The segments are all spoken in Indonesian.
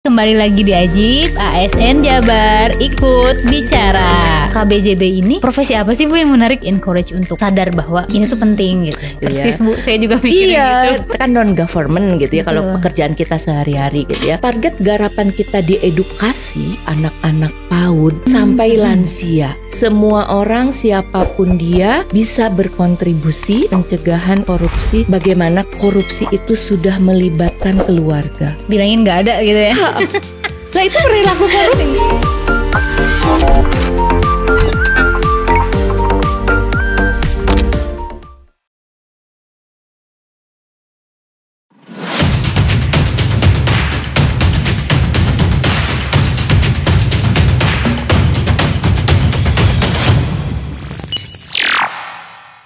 Kembali lagi di Ajib ASN Jabar Ikut Bicara KBJB ini profesi apa sih Bu yang menarik encourage untuk sadar bahwa ini tuh penting gitu iya. Persis iya. Bu, saya juga mikirin iya, gitu kan non-government gitu ya Kalau pekerjaan kita sehari-hari gitu ya Target garapan kita di edukasi anak-anak PAUD hmm. sampai lansia Semua orang siapapun dia bisa berkontribusi pencegahan korupsi Bagaimana korupsi itu sudah melibatkan keluarga Bilangin nggak ada gitu ya lah itu perilaku korupsi.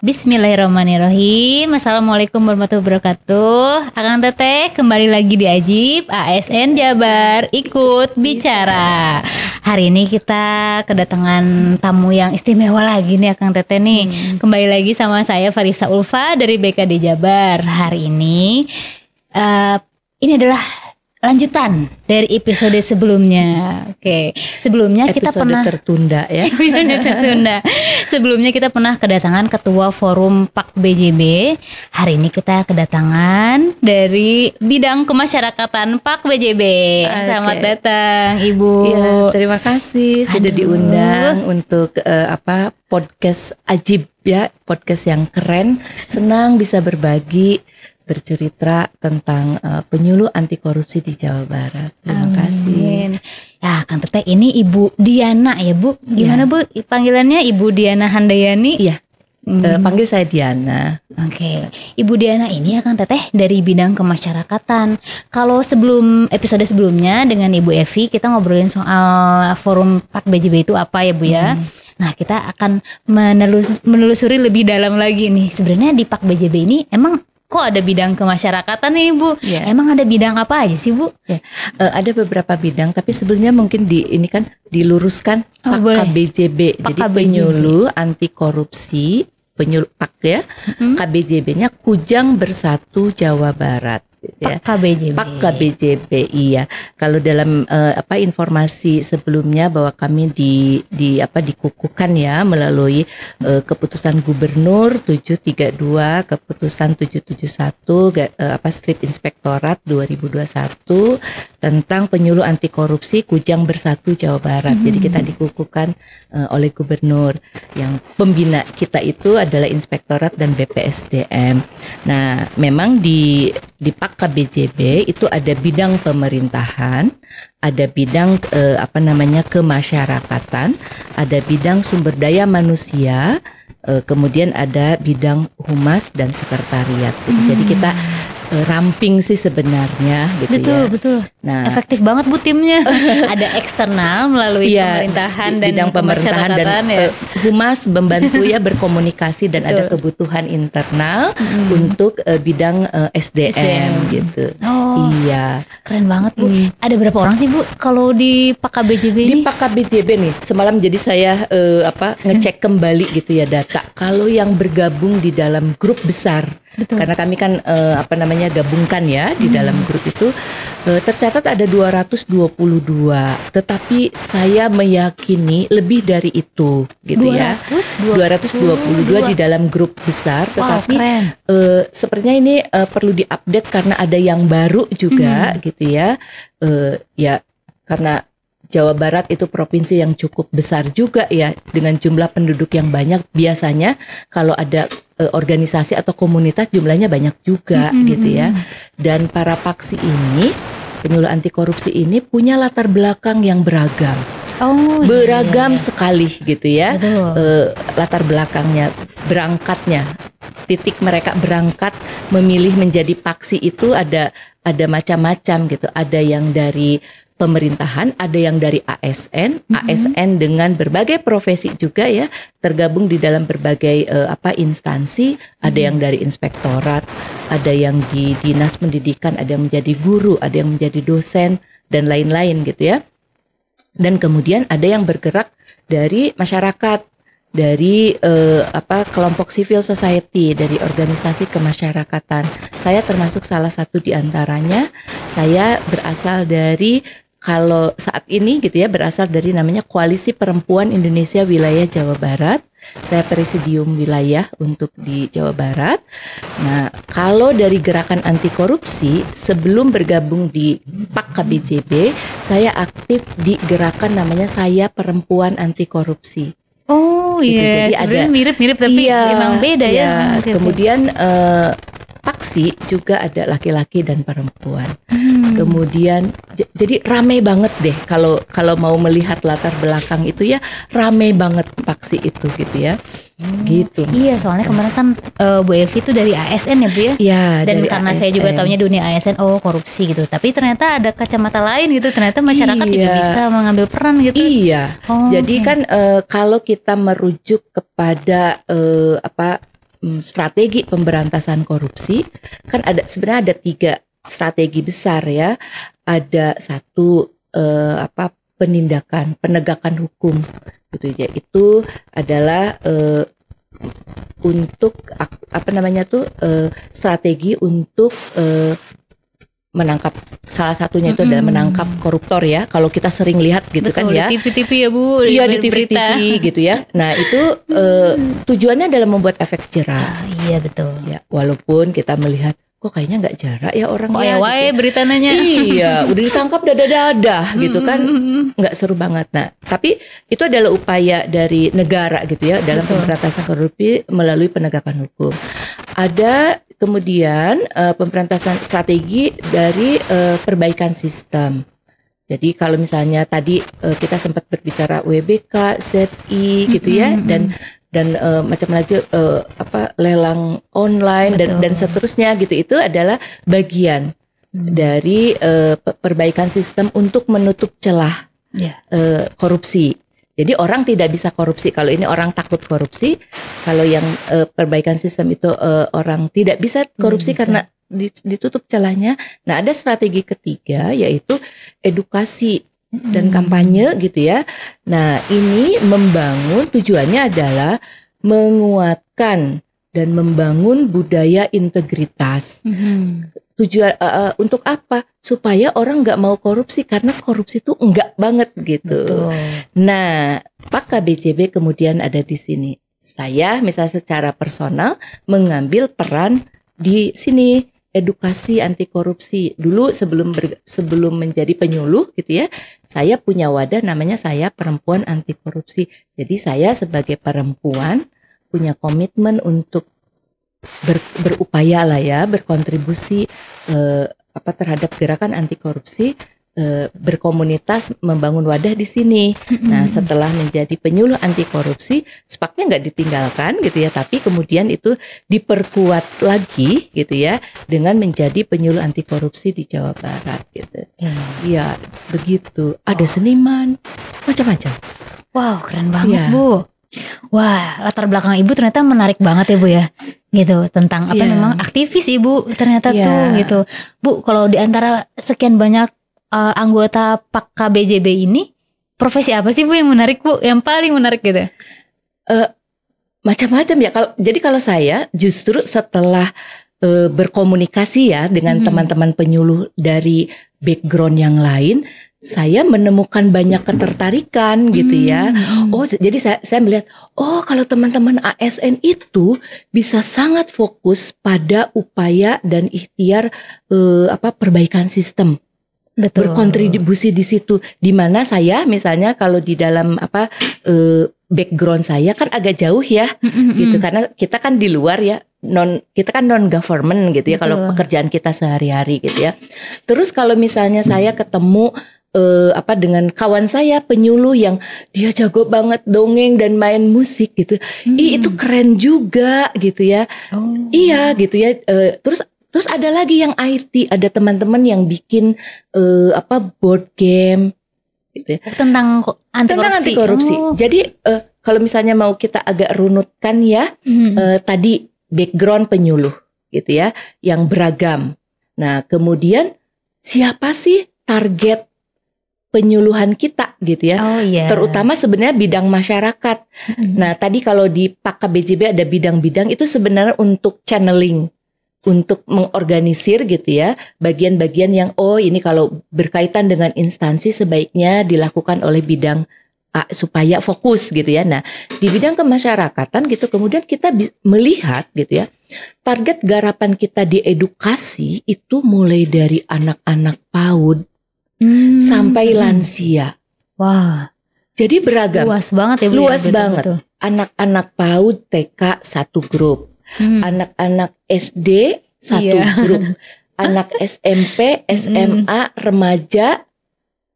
Bismillahirrahmanirrahim Assalamualaikum warahmatullahi wabarakatuh Akang Teteh kembali lagi di Ajib ASN Jabar Ikut Bicara Hari ini kita kedatangan tamu yang istimewa lagi nih Akang Teteh nih hmm. Kembali lagi sama saya Farisa Ulfa dari BKD Jabar Hari ini uh, Ini adalah lanjutan dari episode sebelumnya. Oke, okay. sebelumnya episode kita pernah tertunda ya. episode tertunda. Sebelumnya kita pernah kedatangan ketua forum Pak BJB. Hari ini kita kedatangan dari bidang kemasyarakatan Pak BJB. Okay. Selamat datang Ibu. Ya, terima kasih Aduh. sudah diundang untuk uh, apa podcast Ajib ya, podcast yang keren. Senang bisa berbagi bercerita tentang uh, penyuluh anti korupsi di Jawa Barat. Terima Amin. kasih. Ya, nah, kan teteh ini Ibu Diana ya, Bu. Iya. Gimana ya. Bu panggilannya Ibu Diana Handayani? Iya. Hmm. Uh, panggil saya Diana. Oke, okay. Ibu Diana ini ya kan teteh dari bidang kemasyarakatan. Kalau sebelum episode sebelumnya dengan Ibu Evi kita ngobrolin soal forum Pak BJB itu apa ya Bu ya. Hmm. Nah kita akan menelusuri lebih dalam lagi nih. Sebenarnya di Pak BJB ini emang kok ada bidang kemasyarakatan nih Bu? Yeah. Emang ada bidang apa aja sih Bu? Yeah. Iya. Uh, ada beberapa bidang, tapi sebelumnya mungkin di ini kan diluruskan oh, KBJB, jadi KBJB. penyuluh anti korupsi penyuluh pak ya, -hmm. KBJB-nya Kujang Bersatu Jawa Barat. Ya. Pak KBJB. Pak KBJB iya. Kalau dalam uh, apa informasi sebelumnya bahwa kami di di apa dikukuhkan ya melalui uh, keputusan gubernur 732, keputusan 771 uh, eh, apa strip inspektorat 2021 tentang penyuluh anti korupsi Kujang Bersatu Jawa Barat. Hmm. Jadi kita mm-hmm. dikukuhkan uh, oleh gubernur yang pembina kita itu adalah inspektorat dan BPSDM. Nah, memang di di Pak KBJB itu ada bidang pemerintahan, ada bidang eh, apa namanya kemasyarakatan, ada bidang sumber daya manusia, eh, kemudian ada bidang humas dan sekretariat. Hmm. Jadi kita ramping sih sebenarnya gitu betul, ya. Betul, Nah, efektif banget Bu timnya. Ada eksternal melalui ya, pemerintahan dan bidang pemerintahan dan ya. Eh, humas membantu ya berkomunikasi dan betul. ada kebutuhan internal hmm. untuk uh, bidang uh, eh, SDM, SDM gitu. Oh. Iya. Keren banget Bu. Hmm. Ada berapa orang sih Bu kalau di Pak ini? Di Pak BJB nih. Semalam jadi saya uh, apa ngecek kembali gitu ya data. Kalau yang bergabung di dalam grup besar Betul. Karena kami kan uh, apa namanya gabungkan ya di hmm. dalam grup itu uh, tercatat ada 222. Tetapi saya meyakini lebih dari itu gitu 200, ya. 222, 222 di dalam grup besar tetapi wow, uh, eh, sepertinya ini uh, perlu diupdate karena ada yang baru juga hmm. gitu ya. Uh, ya karena Jawa Barat itu provinsi yang cukup besar juga ya dengan jumlah penduduk yang banyak biasanya kalau ada Eh, organisasi atau komunitas jumlahnya banyak juga mm -hmm. gitu ya. Dan para paksi ini penyuluh anti korupsi ini punya latar belakang yang beragam. Oh, iya, iya, beragam iya, iya. sekali gitu ya. E, latar belakangnya, berangkatnya, titik mereka berangkat memilih menjadi paksi itu ada ada macam-macam gitu. Ada yang dari pemerintahan, ada yang dari ASN, mm-hmm. ASN dengan berbagai profesi juga ya, tergabung di dalam berbagai uh, apa instansi, mm-hmm. ada yang dari inspektorat, ada yang di dinas pendidikan, ada yang menjadi guru, ada yang menjadi dosen dan lain-lain gitu ya. Dan kemudian ada yang bergerak dari masyarakat dari eh, apa kelompok civil society dari organisasi kemasyarakatan. Saya termasuk salah satu di antaranya. Saya berasal dari kalau saat ini gitu ya berasal dari namanya Koalisi Perempuan Indonesia Wilayah Jawa Barat. Saya presidium wilayah untuk di Jawa Barat. Nah, kalau dari gerakan anti korupsi sebelum bergabung di Pak KBJB, saya aktif di gerakan namanya Saya Perempuan Anti Korupsi. Oh gitu, iya, gitu. jadi Sebenernya ada mirip-mirip tapi iya, emang beda ya. iya. ya. Kemudian uh, paksi juga ada laki-laki dan perempuan. Hmm. Kemudian jadi ramai banget deh kalau kalau mau melihat latar belakang itu ya ramai banget paksi itu gitu ya. Hmm. gitu. Iya, soalnya kemarin kan uh, Bu Evi itu dari ASN ya Bu ya. Iya. Dan karena ASN. saya juga tahunya dunia ASN, oh korupsi gitu. Tapi ternyata ada kacamata lain gitu. Ternyata masyarakat iya. juga bisa mengambil peran gitu. Iya. Oh, Jadi okay. kan uh, kalau kita merujuk kepada uh, apa Hmm, strategi pemberantasan korupsi kan ada sebenarnya ada tiga strategi besar ya ada satu eh, apa penindakan penegakan hukum gitu ya itu adalah eh, untuk apa namanya tuh eh, strategi untuk eh, menangkap salah satunya itu adalah menangkap koruptor ya kalau kita sering lihat gitu kan Betul, kan ya di TV-TV ya bu iya di TV-TV gitu ya nah itu mm. Eh, tujuannya adalah membuat efek jerah ah, iya betul ya walaupun kita melihat kok kayaknya nggak jarak ya orang oh, gitu ya, gitu beritanya. iya udah ditangkap dada dada gitu kan nggak seru banget nah tapi itu adalah upaya dari negara gitu ya dalam pemberantasan korupsi melalui penegakan hukum ada Kemudian uh, pemberantasan strategi dari uh, perbaikan sistem. Jadi kalau misalnya tadi uh, kita sempat berbicara WBK, ZI gitu mm -hmm. ya dan dan uh, macam macam uh, apa lelang online Betul. dan dan seterusnya gitu itu adalah bagian hmm. dari uh, perbaikan sistem untuk menutup celah yeah. Ya. uh, korupsi jadi orang tidak bisa korupsi. Kalau ini orang takut korupsi, kalau yang e, perbaikan sistem itu e, orang tidak bisa korupsi bisa. karena ditutup celahnya. Nah, ada strategi ketiga yaitu edukasi dan hmm. kampanye gitu ya. Nah, ini membangun tujuannya adalah menguatkan dan membangun budaya integritas. Mm-hmm. Tujuan uh, uh, untuk apa? Supaya orang nggak mau korupsi karena korupsi itu enggak banget gitu. Betul. Nah, Pak KBJB kemudian ada di sini. Saya misalnya secara personal mengambil peran di sini edukasi anti korupsi dulu sebelum ber, sebelum menjadi penyuluh gitu ya saya punya wadah namanya saya perempuan anti korupsi jadi saya sebagai perempuan punya komitmen untuk ber, berupaya lah ya berkontribusi eh, apa terhadap gerakan anti korupsi eh, berkomunitas membangun wadah di sini. Nah setelah menjadi penyuluh anti korupsi sepaknya nggak ditinggalkan gitu ya tapi kemudian itu diperkuat lagi gitu ya dengan menjadi penyuluh anti korupsi di Jawa Barat gitu. ya begitu. Ada seniman macam-macam. Wow, keren banget, ya. Bu. Wah, latar belakang ibu ternyata menarik banget ya Bu ya. Gitu, tentang apa yeah. memang aktivis ibu ternyata yeah. tuh gitu. Bu, kalau di antara sekian banyak uh, anggota Pak KBJB ini, profesi apa sih Bu yang menarik Bu? Yang paling menarik gitu? Uh, macam-macam ya. Kalau jadi kalau saya justru setelah uh, berkomunikasi ya dengan mm-hmm. teman-teman penyuluh dari background yang lain, saya menemukan banyak ketertarikan gitu ya. Hmm, hmm. Oh, jadi saya, saya melihat, oh kalau teman-teman ASN itu bisa sangat fokus pada upaya dan ikhtiar eh, apa perbaikan sistem. Betul. Berkontribusi di situ. di mana saya misalnya kalau di dalam apa eh, background saya kan agak jauh ya, mm -hmm. gitu karena kita kan di luar ya non kita kan non government gitu ya Betul. kalau pekerjaan kita sehari-hari gitu ya. Terus kalau misalnya saya ketemu uh, apa dengan kawan saya penyuluh yang dia jago banget dongeng dan main musik gitu. Hmm. Ih itu keren juga gitu ya. Oh. Iya gitu ya. Uh, terus terus ada lagi yang IT, ada teman-teman yang bikin uh, apa board game gitu ya. Tentang anti korupsi. Tentang anti korupsi. Oh. Jadi uh, kalau misalnya mau kita agak runutkan ya hmm. uh, tadi background penyuluh gitu ya yang beragam. Nah, kemudian siapa sih target penyuluhan kita gitu ya. Oh, yeah. Terutama sebenarnya bidang masyarakat. Mm-hmm. Nah, tadi kalau di Pak KBJB ada bidang-bidang itu sebenarnya untuk channeling untuk mengorganisir gitu ya bagian-bagian yang oh ini kalau berkaitan dengan instansi sebaiknya dilakukan oleh bidang A supaya fokus gitu ya. Nah, di bidang kemasyarakatan gitu kemudian kita melihat gitu ya target garapan kita di edukasi itu mulai dari anak-anak PAUD hmm. sampai lansia. Wah. Jadi beragam. Luas banget ya, ya? Luas ya, banget. Anak-anak PAUD TK satu grup. Hmm. Anak-anak hmm. SD satu yeah. grup. Anak SMP, SMA, hmm. remaja,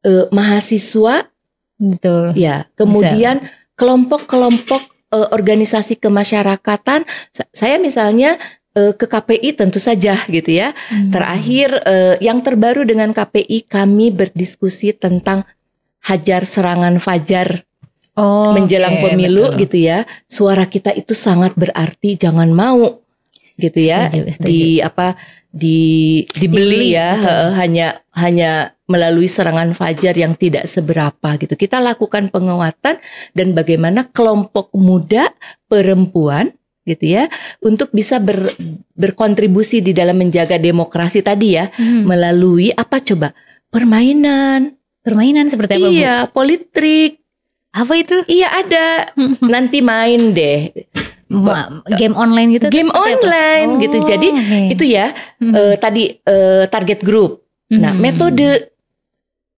eh, mahasiswa. Betul. Ya, kemudian kelompok-kelompok eh, organisasi kemasyarakatan. Saya misalnya Eh, ke KPI tentu saja gitu ya. Hmm. Terakhir uh, yang terbaru dengan KPI kami berdiskusi tentang hajar serangan fajar oh, menjelang okay, pemilu betul. gitu ya. Suara kita itu sangat berarti jangan mau gitu ya setuju, setuju. di apa di dibeli, di ya He, eh, hanya hanya melalui serangan fajar yang tidak seberapa gitu. Kita lakukan penguatan dan bagaimana kelompok muda perempuan gitu ya untuk bisa ber, berkontribusi di dalam menjaga demokrasi tadi ya hmm. melalui apa coba permainan permainan seperti apa iya Bu? politik apa itu iya ada nanti main deh game online gitu game online gitu. oh, gitu jadi okay. itu ya hmm. uh, tadi uh, target group nah, hmm. nah metode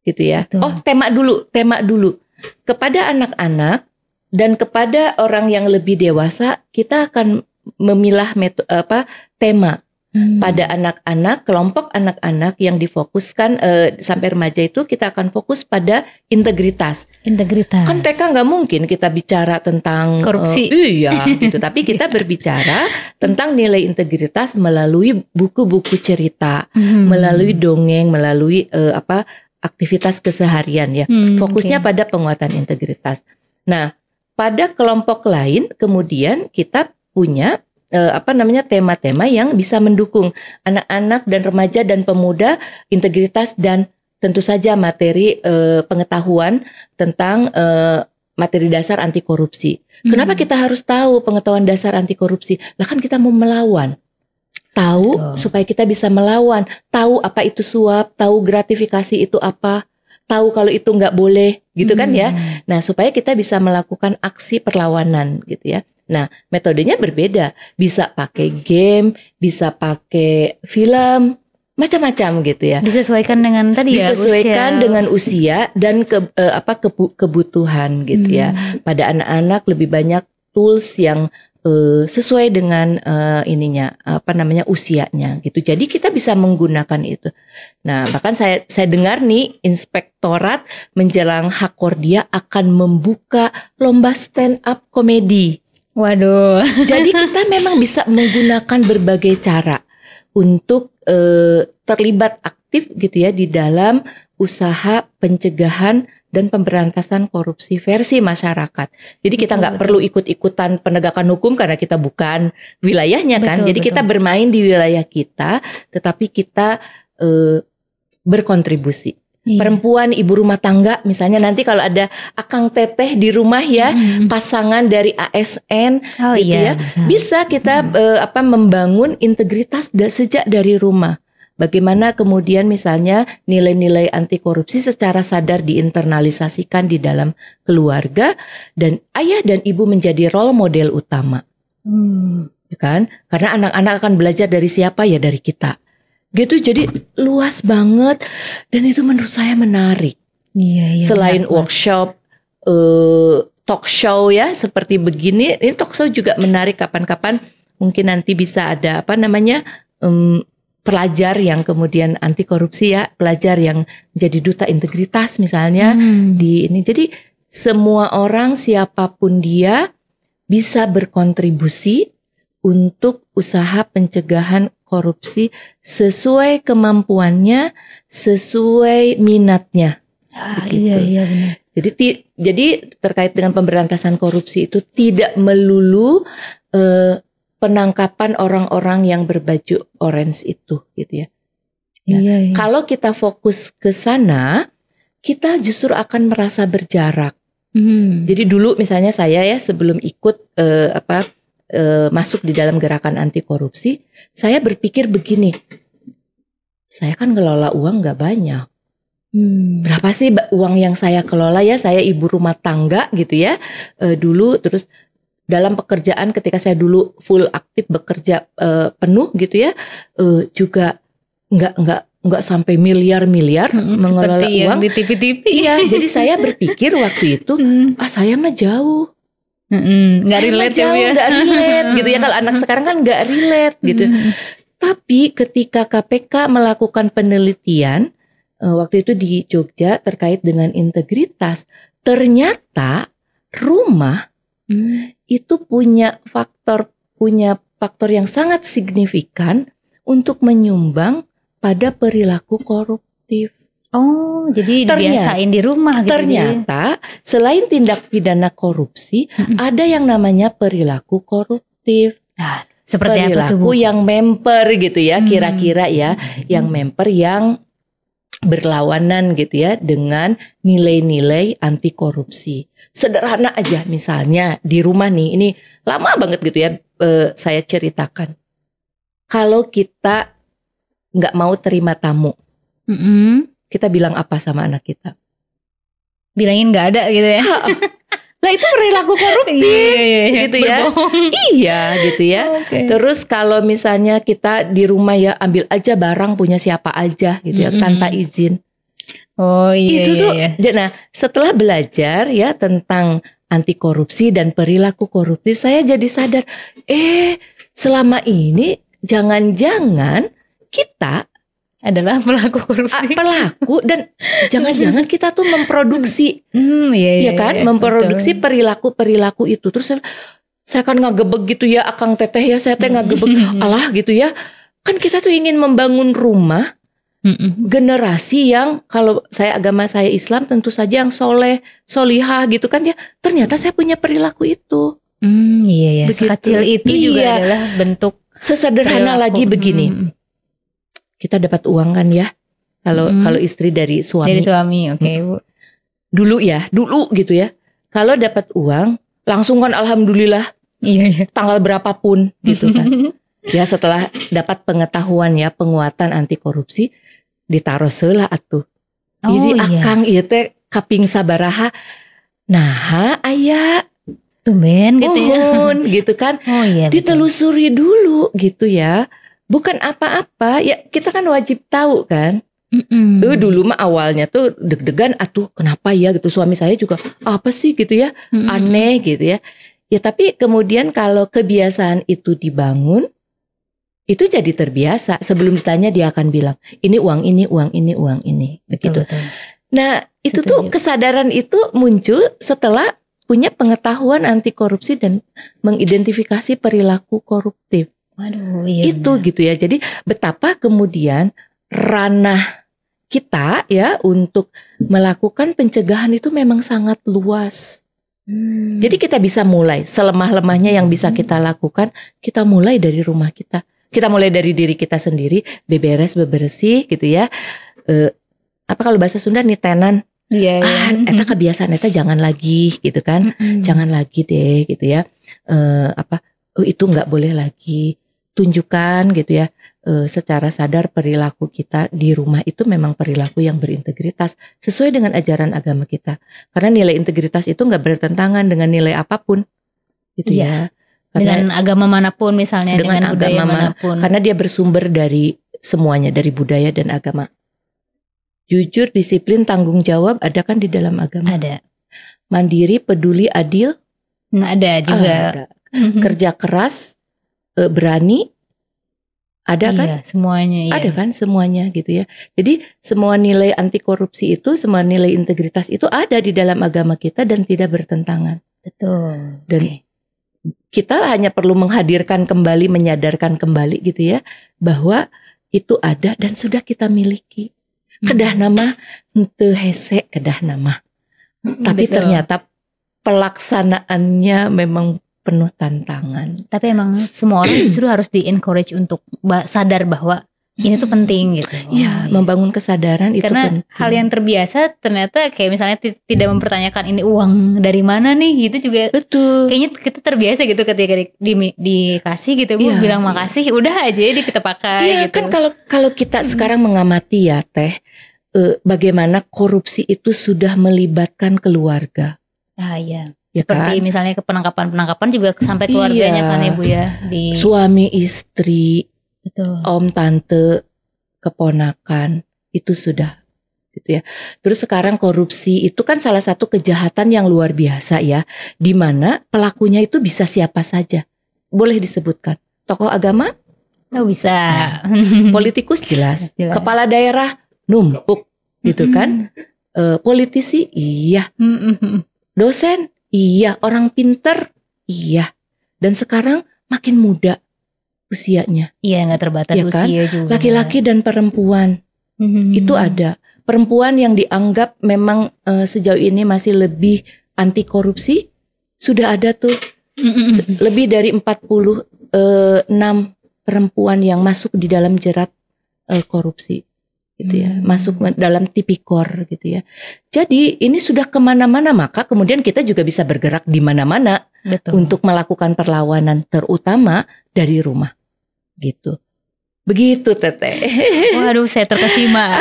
gitu ya Betul. oh tema dulu tema dulu kepada anak-anak dan kepada orang yang lebih dewasa, kita akan memilah metu, apa tema hmm. pada anak-anak, kelompok anak-anak yang difokuskan eh, sampai remaja itu kita akan fokus pada integritas. Integritas. Kan TK nggak mungkin kita bicara tentang eh, korupsi. iya, gitu. Tapi kita berbicara tentang nilai integritas melalui buku-buku cerita, hmm. melalui dongeng, melalui eh, apa aktivitas keseharian ya. Hmm, Fokusnya okay. pada penguatan integritas. Nah, pada kelompok lain kemudian kita punya eh, apa namanya tema-tema yang bisa mendukung anak-anak dan remaja dan pemuda integritas dan tentu saja materi eh, pengetahuan tentang eh, materi dasar anti korupsi. Hmm. Kenapa kita harus tahu pengetahuan dasar anti korupsi? Lah kan kita mau melawan. Tahu oh. supaya kita bisa melawan, tahu apa itu suap, tahu gratifikasi itu apa tahu kalau itu nggak boleh gitu hmm. kan ya. Hmm. Nah, supaya kita bisa melakukan aksi perlawanan gitu ya. Nah, metodenya berbeda. Bisa pakai game, bisa pakai film, macam-macam gitu ya. Disesuaikan dengan tadi Disesuaikan ya. Disesuaikan dengan usia dan ke, eh, apa kebutuhan gitu ya. hmm. ya. Pada anak-anak lebih banyak tools yang uh, sesuai dengan uh, ininya apa namanya usianya gitu. Jadi kita bisa menggunakan itu. Nah, bahkan saya saya dengar nih inspektorat menjelang Hakordia akan membuka lomba stand up komedi. Waduh. Jadi kita memang bisa menggunakan berbagai cara untuk uh, terlibat aktif gitu ya di dalam usaha pencegahan dan pemberantasan korupsi versi masyarakat. Jadi kita nggak perlu ikut-ikutan penegakan hukum karena kita bukan wilayahnya kan. Jadi betul. kita bermain di wilayah kita, tetapi kita e, berkontribusi. Iya. Perempuan ibu rumah tangga misalnya nanti kalau ada akang teteh di rumah ya hmm. pasangan dari ASN oh, gitu iya, ya bisa, bisa kita hmm. e, apa membangun integritas da, sejak dari rumah Bagaimana kemudian misalnya nilai-nilai anti korupsi secara sadar diinternalisasikan di dalam keluarga dan ayah dan ibu menjadi role model utama. Hmm. Ya kan? Karena anak-anak akan belajar dari siapa ya dari kita. Gitu jadi luas banget dan itu menurut saya menarik. Iya, iya, Selain benar. workshop uh, talk show ya seperti begini, ini talk show juga menarik kapan-kapan mungkin nanti bisa ada apa namanya um, pelajar yang kemudian anti korupsi ya, pelajar yang menjadi duta integritas misalnya hmm. di ini. Jadi semua orang siapapun dia bisa berkontribusi untuk usaha pencegahan korupsi sesuai kemampuannya, sesuai minatnya. Ah, iya iya Jadi ti, jadi terkait dengan pemberantasan korupsi itu tidak melulu uh, penangkapan orang-orang yang berbaju orange itu gitu ya. ya. iya, iya. Kalau kita fokus ke sana, kita justru akan merasa berjarak. Hmm. Jadi dulu misalnya saya ya sebelum ikut eh, apa eh, masuk di dalam gerakan anti korupsi, saya berpikir begini, saya kan ngelola uang nggak banyak. Hmm. Berapa sih uang yang saya kelola ya? Saya ibu rumah tangga gitu ya. Eh, dulu terus dalam pekerjaan ketika saya dulu full aktif bekerja uh, penuh gitu ya uh, juga nggak nggak nggak sampai miliar-miliar hmm, mengelola seperti uang yang di TV-TV. Iya, jadi saya berpikir waktu itu, hmm. ah saya mah jauh. nggak hmm, relate ya, jauh, ya. Gak relate gitu ya kalau anak sekarang kan nggak relate gitu. hmm. Tapi ketika KPK melakukan penelitian eh, waktu itu di Jogja terkait dengan integritas, ternyata rumah Hmm. itu punya faktor punya faktor yang sangat signifikan untuk menyumbang pada perilaku koruptif. Oh, jadi ternyata, dibiasain di rumah gitu. Ya? Ternyata selain tindak pidana korupsi, ada yang namanya perilaku koruptif. Nah, seperti perilaku apa tuh? yang memper gitu ya, mm-hmm. kira-kira hmm. ya, mm-hmm. yang memper yang berlawanan gitu ya dengan nilai-nilai anti korupsi. Sederhana aja misalnya di rumah nih ini lama banget gitu ya eh, saya ceritakan. Kalau kita nggak mau terima tamu, mm -hmm. kita bilang apa sama anak kita? Bilangin nggak ada gitu ya? lah itu perilaku korupsi iya, iya, iya, iya. gitu ya iya gitu ya okay. terus kalau misalnya kita di rumah ya ambil aja barang punya siapa aja gitu ya mm -hmm. tanpa izin oh iya itu iya, tuh iya. nah setelah belajar ya tentang anti korupsi dan perilaku koruptif saya jadi sadar eh selama ini jangan-jangan kita adalah pelaku ah, korupsi. Pelaku dan jangan-jangan kita tuh memproduksi, hmm, iya, iya, ya kan, iya, memproduksi perilaku-perilaku itu. Terus saya, saya kan gebeg gitu ya, akang teteh ya, saya teh hmm. gebeg, Allah hmm. gitu ya. Kan kita tuh ingin membangun rumah hmm. generasi yang kalau saya agama saya Islam tentu saja yang soleh, solihah gitu kan ya. Ternyata saya punya perilaku itu. Hmm, iya ya. kecil itu iya. juga adalah bentuk sesederhana perilaku. lagi begini. hmm kita dapat uang kan ya kalau hmm. kalau istri dari suami dari suami oke okay, hmm. bu dulu ya dulu gitu ya kalau dapat uang langsung kan alhamdulillah iya, iya. tanggal berapapun gitu kan ya setelah dapat pengetahuan ya penguatan anti korupsi ditaruh selah atuh oh, jadi iya. akang iya teh kaping sabaraha nah ayah tumben gitu ya. gitu kan. Oh iya. Ditelusuri betul. dulu gitu ya bukan apa-apa ya kita kan wajib tahu kan Mm-mm. Eh, dulu mah awalnya tuh deg-degan atuh kenapa ya gitu suami saya juga apa sih gitu ya Mm-mm. aneh gitu ya ya tapi kemudian kalau kebiasaan itu dibangun itu jadi terbiasa sebelum ditanya dia akan bilang ini uang ini uang ini uang ini begitu betul, betul. nah itu Setuju. tuh kesadaran itu muncul setelah punya pengetahuan anti korupsi dan mengidentifikasi perilaku koruptif Waduh, iya itu benar. gitu ya. Jadi betapa kemudian ranah kita ya untuk melakukan pencegahan itu memang sangat luas. Hmm. Jadi kita bisa mulai selemah-lemahnya yang bisa kita hmm. lakukan, kita mulai dari rumah kita. Kita mulai dari diri kita sendiri, beberes, bebersih gitu ya. E, apa kalau bahasa Sunda nitenan? Iya. Yeah, yeah. Ah, mm-hmm. eta kebiasaan eta jangan lagi gitu kan. Mm-hmm. Jangan lagi deh gitu ya. E, apa oh itu nggak boleh lagi tunjukkan gitu ya eh, secara sadar perilaku kita di rumah itu memang perilaku yang berintegritas sesuai dengan ajaran agama kita karena nilai integritas itu nggak bertentangan dengan nilai apapun gitu iya. ya karena, dengan agama manapun misalnya dengan, dengan budaya agama manapun karena dia bersumber dari semuanya dari budaya dan agama jujur disiplin tanggung jawab ada kan di dalam agama ada mandiri peduli adil nah, ada juga ah, ada. kerja keras uh, berani ada iya, kan? semuanya ya. Ada kan semuanya gitu ya. Jadi semua nilai anti korupsi itu, semua nilai integritas itu ada di dalam agama kita dan tidak bertentangan. Betul. Dan okay. kita hanya perlu menghadirkan kembali, menyadarkan kembali gitu ya bahwa itu ada dan sudah kita miliki. Hmm. Kedah nama ente hese kedah nama. Hmm, Tapi Betul. ternyata pelaksanaannya memang penuh tantangan. Tapi emang semua orang justru harus di encourage untuk sadar bahwa ini tuh penting gitu. Iya, oh, iya, membangun kesadaran itu Karena penting. hal yang terbiasa ternyata kayak misalnya tidak mempertanyakan ini uang dari mana nih gitu juga. Betul. Kayaknya kita terbiasa gitu ketika di, di, dikasih gitu ya, Bu iya, bilang iya. makasih udah aja ya, kita pakai Iya, gitu. kan kalau kalau kita sekarang mengamati ya Teh eh, bagaimana korupsi itu sudah melibatkan keluarga. Ah iya. Ya Seperti kan? misalnya ke penangkapan-penangkapan juga sampai keluarganya iya. kan Ibu ya, ya di suami istri Betul. om tante keponakan itu sudah gitu ya. Terus sekarang korupsi itu kan salah satu kejahatan yang luar biasa ya di mana pelakunya itu bisa siapa saja. Boleh disebutkan. Tokoh agama? Oh, bisa. Nah, politikus jelas. jelas. Kepala daerah numpuk gitu kan. e, politisi iya. Dosen Iya, orang pinter. Iya. Dan sekarang makin muda usianya. Iya, nggak terbatas ya kan? usia juga. Laki-laki dan perempuan. Hmm. Itu ada. Perempuan yang dianggap memang uh, sejauh ini masih lebih anti korupsi sudah ada tuh hmm. lebih dari 46 eh, perempuan yang masuk di dalam jerat uh, korupsi gitu ya, hmm. masuk dalam tipikor gitu ya. Jadi ini sudah kemana-mana maka kemudian kita juga bisa bergerak di mana-mana untuk melakukan perlawanan terutama dari rumah gitu. Begitu Teteh. Waduh saya terkesima.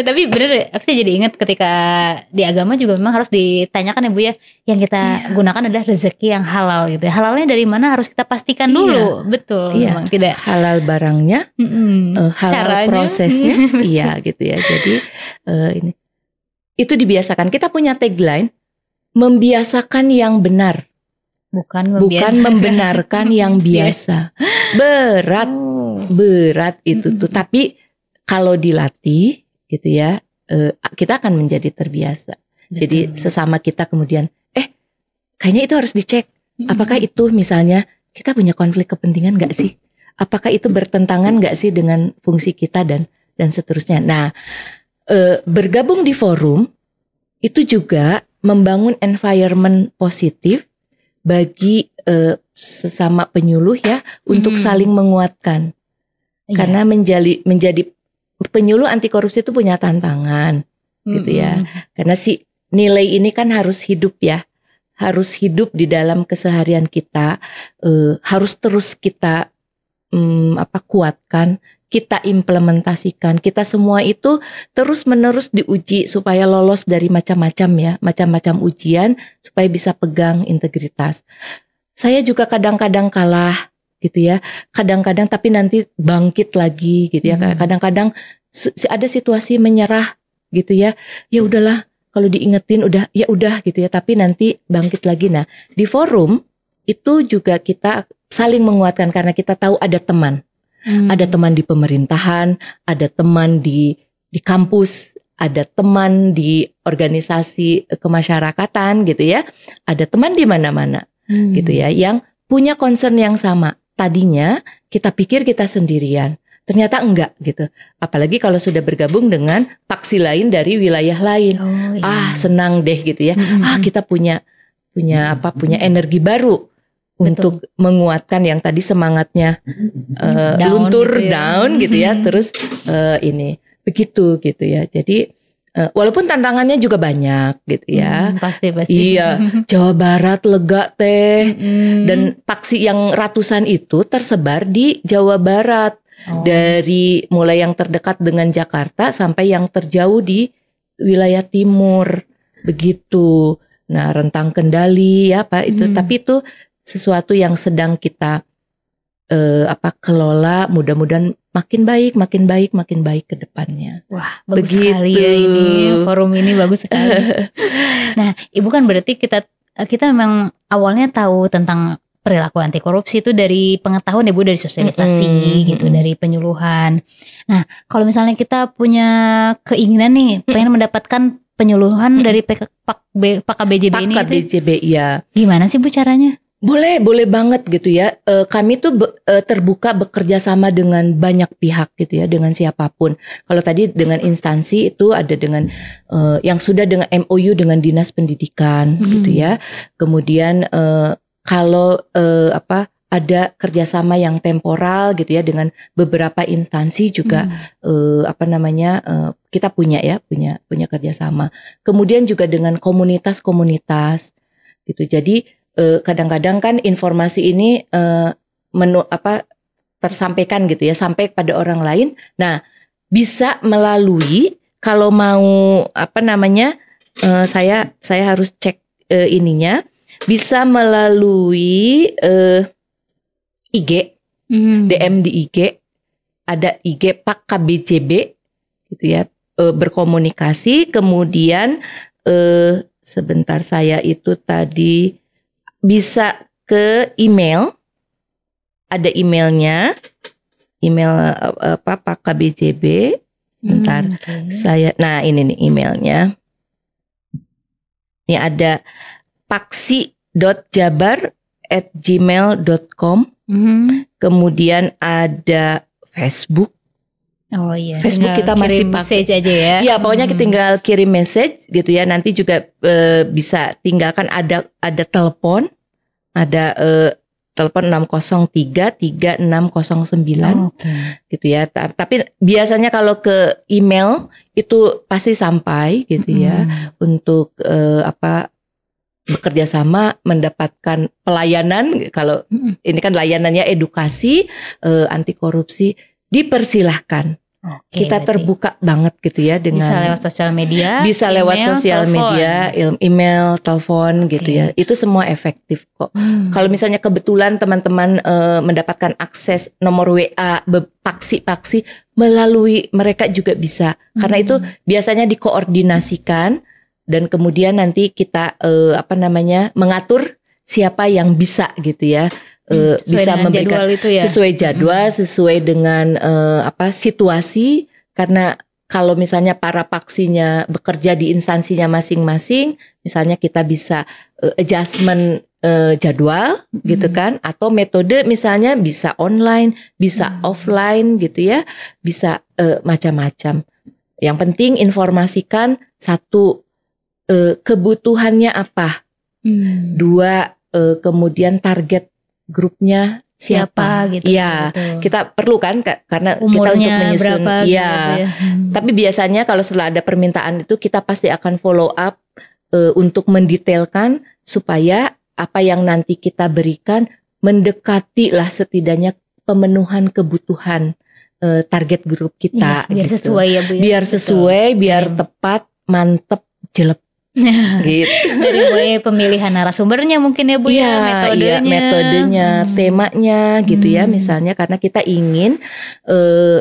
tapi bener aku jadi ingat ketika di agama juga memang harus ditanyakan ya Bu ya yang kita iya. gunakan adalah rezeki yang halal gitu ya. halalnya dari mana harus kita pastikan dulu iya. betul iya. memang tidak halal barangnya mm Uh, halal Caranya. prosesnya iya gitu ya jadi uh, ini itu dibiasakan kita punya tagline membiasakan yang benar bukan bukan membenarkan yang iya. biasa berat oh. berat itu tuh tapi kalau dilatih gitu ya eh, kita akan menjadi terbiasa. Betul. Jadi sesama kita kemudian eh kayaknya itu harus dicek apakah itu misalnya kita punya konflik kepentingan nggak sih? Apakah itu bertentangan nggak sih dengan fungsi kita dan dan seterusnya? Nah, eh, bergabung di forum itu juga membangun environment positif bagi uh, sesama penyuluh ya -hmm. untuk saling menguatkan yeah. karena menjadi menjadi penyuluh anti korupsi itu punya tantangan hmm gitu ya. Karena si nilai ini kan harus hidup ya. Harus hidup di dalam keseharian kita, e, harus terus kita um, apa kuatkan, kita implementasikan. Kita semua itu terus-menerus diuji supaya lolos dari macam-macam ya, macam-macam ujian supaya bisa pegang integritas. Saya juga kadang-kadang kalah gitu ya. Kadang-kadang tapi nanti bangkit lagi gitu ya. Hmm. Kadang-kadang ada situasi menyerah gitu ya. Ya udahlah kalau diingetin udah ya udah gitu ya, tapi nanti bangkit lagi. Nah, di forum itu juga kita saling menguatkan karena kita tahu ada teman. Hmm. Ada teman di pemerintahan, ada teman di di kampus, ada teman di organisasi kemasyarakatan gitu ya, ada teman di mana-mana hmm. gitu ya, yang punya concern yang sama tadinya kita pikir kita sendirian. Ternyata enggak gitu. Apalagi kalau sudah bergabung dengan paksi lain dari wilayah lain. Oh, iya. Ah, senang deh gitu ya. Mm-hmm. Ah, kita punya punya apa? Punya energi baru Betul. untuk menguatkan yang tadi semangatnya uh, down luntur gitu ya. down gitu ya. Terus uh, ini begitu gitu ya. Jadi Eh, walaupun tantangannya juga banyak gitu ya. Hmm, pasti pasti. Iya, Jawa Barat lega teh hmm. dan paksi yang ratusan itu tersebar di Jawa Barat oh. dari mulai yang terdekat dengan Jakarta sampai yang terjauh di wilayah timur begitu. Nah, rentang kendali ya Pak itu hmm. tapi itu sesuatu yang sedang kita eh, apa kelola mudah-mudahan makin baik, makin baik, makin baik ke depannya. Wah, bagus Begitu. sekali ya ini forum ini bagus sekali. nah, Ibu kan berarti kita kita memang awalnya tahu tentang perilaku anti korupsi itu dari pengetahuan Ibu ya, dari sosialisasi mm -hmm. gitu, dari penyuluhan. Nah, kalau misalnya kita punya keinginan nih mm. pengen mendapatkan penyuluhan mm. dari PK, Pak, B, Pak KBJB Pak ini KBJB, itu, ya. Gimana sih Bu caranya? Boleh, boleh banget gitu ya. E, kami tuh be, e, terbuka bekerja sama dengan banyak pihak gitu ya, dengan siapapun. Kalau tadi dengan instansi itu ada dengan e, yang sudah dengan MOU dengan dinas pendidikan hmm. gitu ya. Kemudian e, kalau e, apa ada kerjasama yang temporal gitu ya dengan beberapa instansi juga hmm. e, apa namanya e, kita punya ya punya punya kerjasama. Kemudian juga dengan komunitas-komunitas gitu. Jadi Eh, kadang-kadang kan informasi ini eh, menu apa tersampaikan gitu ya sampai pada orang lain. Nah, bisa melalui kalau mau apa namanya eh, saya saya harus cek ininya bisa melalui IG hmm. DM di IG ada IG Pak KBJB gitu ya uh, berkomunikasi kemudian uh, sebentar saya itu tadi bisa ke email ada emailnya email eh, apa pak KBJB ntar hmm, okay. saya nah ini nih emailnya ini ada paksi.jabar@gmail.com at hmm. kemudian ada Facebook Oh iya. Facebook tinggal kita masih kirim pakai. message aja ya. Iya, pokoknya hmm. kita tinggal kirim message gitu ya. Nanti juga e, bisa tinggalkan ada ada telepon ada uh, telepon tiga enam oh, okay. gitu ya. Tapi biasanya kalau ke email itu pasti sampai gitu mm ya untuk uh, apa bekerja sama mendapatkan pelayanan kalau mm ini kan layanannya edukasi uh, anti korupsi dipersilahkan Okay, kita berarti. terbuka banget gitu ya dengan bisa lewat sosial media, bisa email, lewat sosial telepon. media, email, telepon okay. gitu ya. Itu semua efektif kok. Hmm. Kalau misalnya kebetulan teman-teman uh, mendapatkan akses nomor WA paksi-paksi melalui mereka juga bisa. Hmm. Karena itu biasanya dikoordinasikan dan kemudian nanti kita uh, apa namanya mengatur siapa yang bisa gitu ya uh, bisa memberikan jadwal itu ya? sesuai jadwal, hmm. sesuai dengan uh, apa situasi karena kalau misalnya para paksinya bekerja di instansinya masing-masing, misalnya kita bisa uh, adjustment uh, jadwal gitu hmm. gitu kan atau metode misalnya bisa online, bisa hmm. offline gitu ya, bisa uh, macam-macam. Yang penting informasikan satu uh, kebutuhannya apa. Hmm. Dua kemudian target grupnya siapa, siapa gitu. Iya, gitu. kita perlu kan karena Umurnya kita untuk menyusun gitu iya. Ya, ya. Hmm. Tapi biasanya kalau setelah ada permintaan itu kita pasti akan follow up e, untuk mendetailkan supaya apa yang nanti kita berikan mendekati lah setidaknya pemenuhan kebutuhan e, target grup kita ya, biar gitu. sesuai ya Bu. Ya? Biar sesuai, biar hmm. tepat, mantep, jelek gitu. Dari mulai pemilihan narasumbernya mungkin ya Bu ya, ya metodenya. ya, metodenya, hmm. temanya gitu ya, hmm. ya misalnya karena kita ingin eh,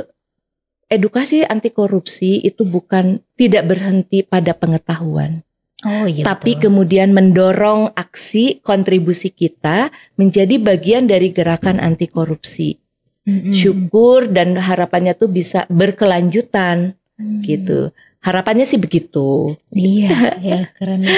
edukasi anti korupsi itu bukan tidak berhenti pada pengetahuan. Oh iya. Tapi betul. kemudian mendorong aksi kontribusi kita menjadi bagian dari gerakan anti korupsi. Hmm, hmm, -hmm. Syukur dan harapannya tuh bisa berkelanjutan -hmm. gitu harapannya sih begitu iya ya keren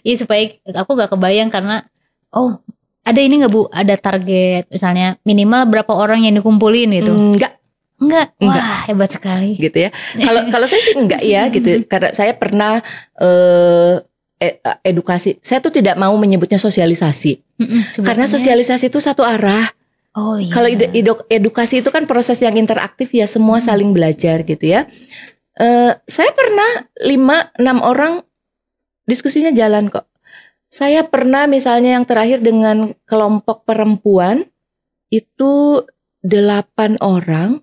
Iya supaya aku gak kebayang karena oh ada ini nggak bu ada target misalnya minimal berapa orang yang dikumpulin gitu enggak Enggak, wah enggak. hebat sekali. Gitu ya. Kalau kalau saya sih enggak ya gitu. Karena saya pernah eh, eh, eh, edukasi. Saya tuh tidak mau menyebutnya sosialisasi. mm karena sosialisasi itu satu arah. Oh iya. Kalau edukasi itu kan proses yang interaktif ya, semua saling belajar gitu ya. Eh, saya pernah lima enam orang diskusinya jalan kok. Saya pernah misalnya yang terakhir dengan kelompok perempuan itu delapan orang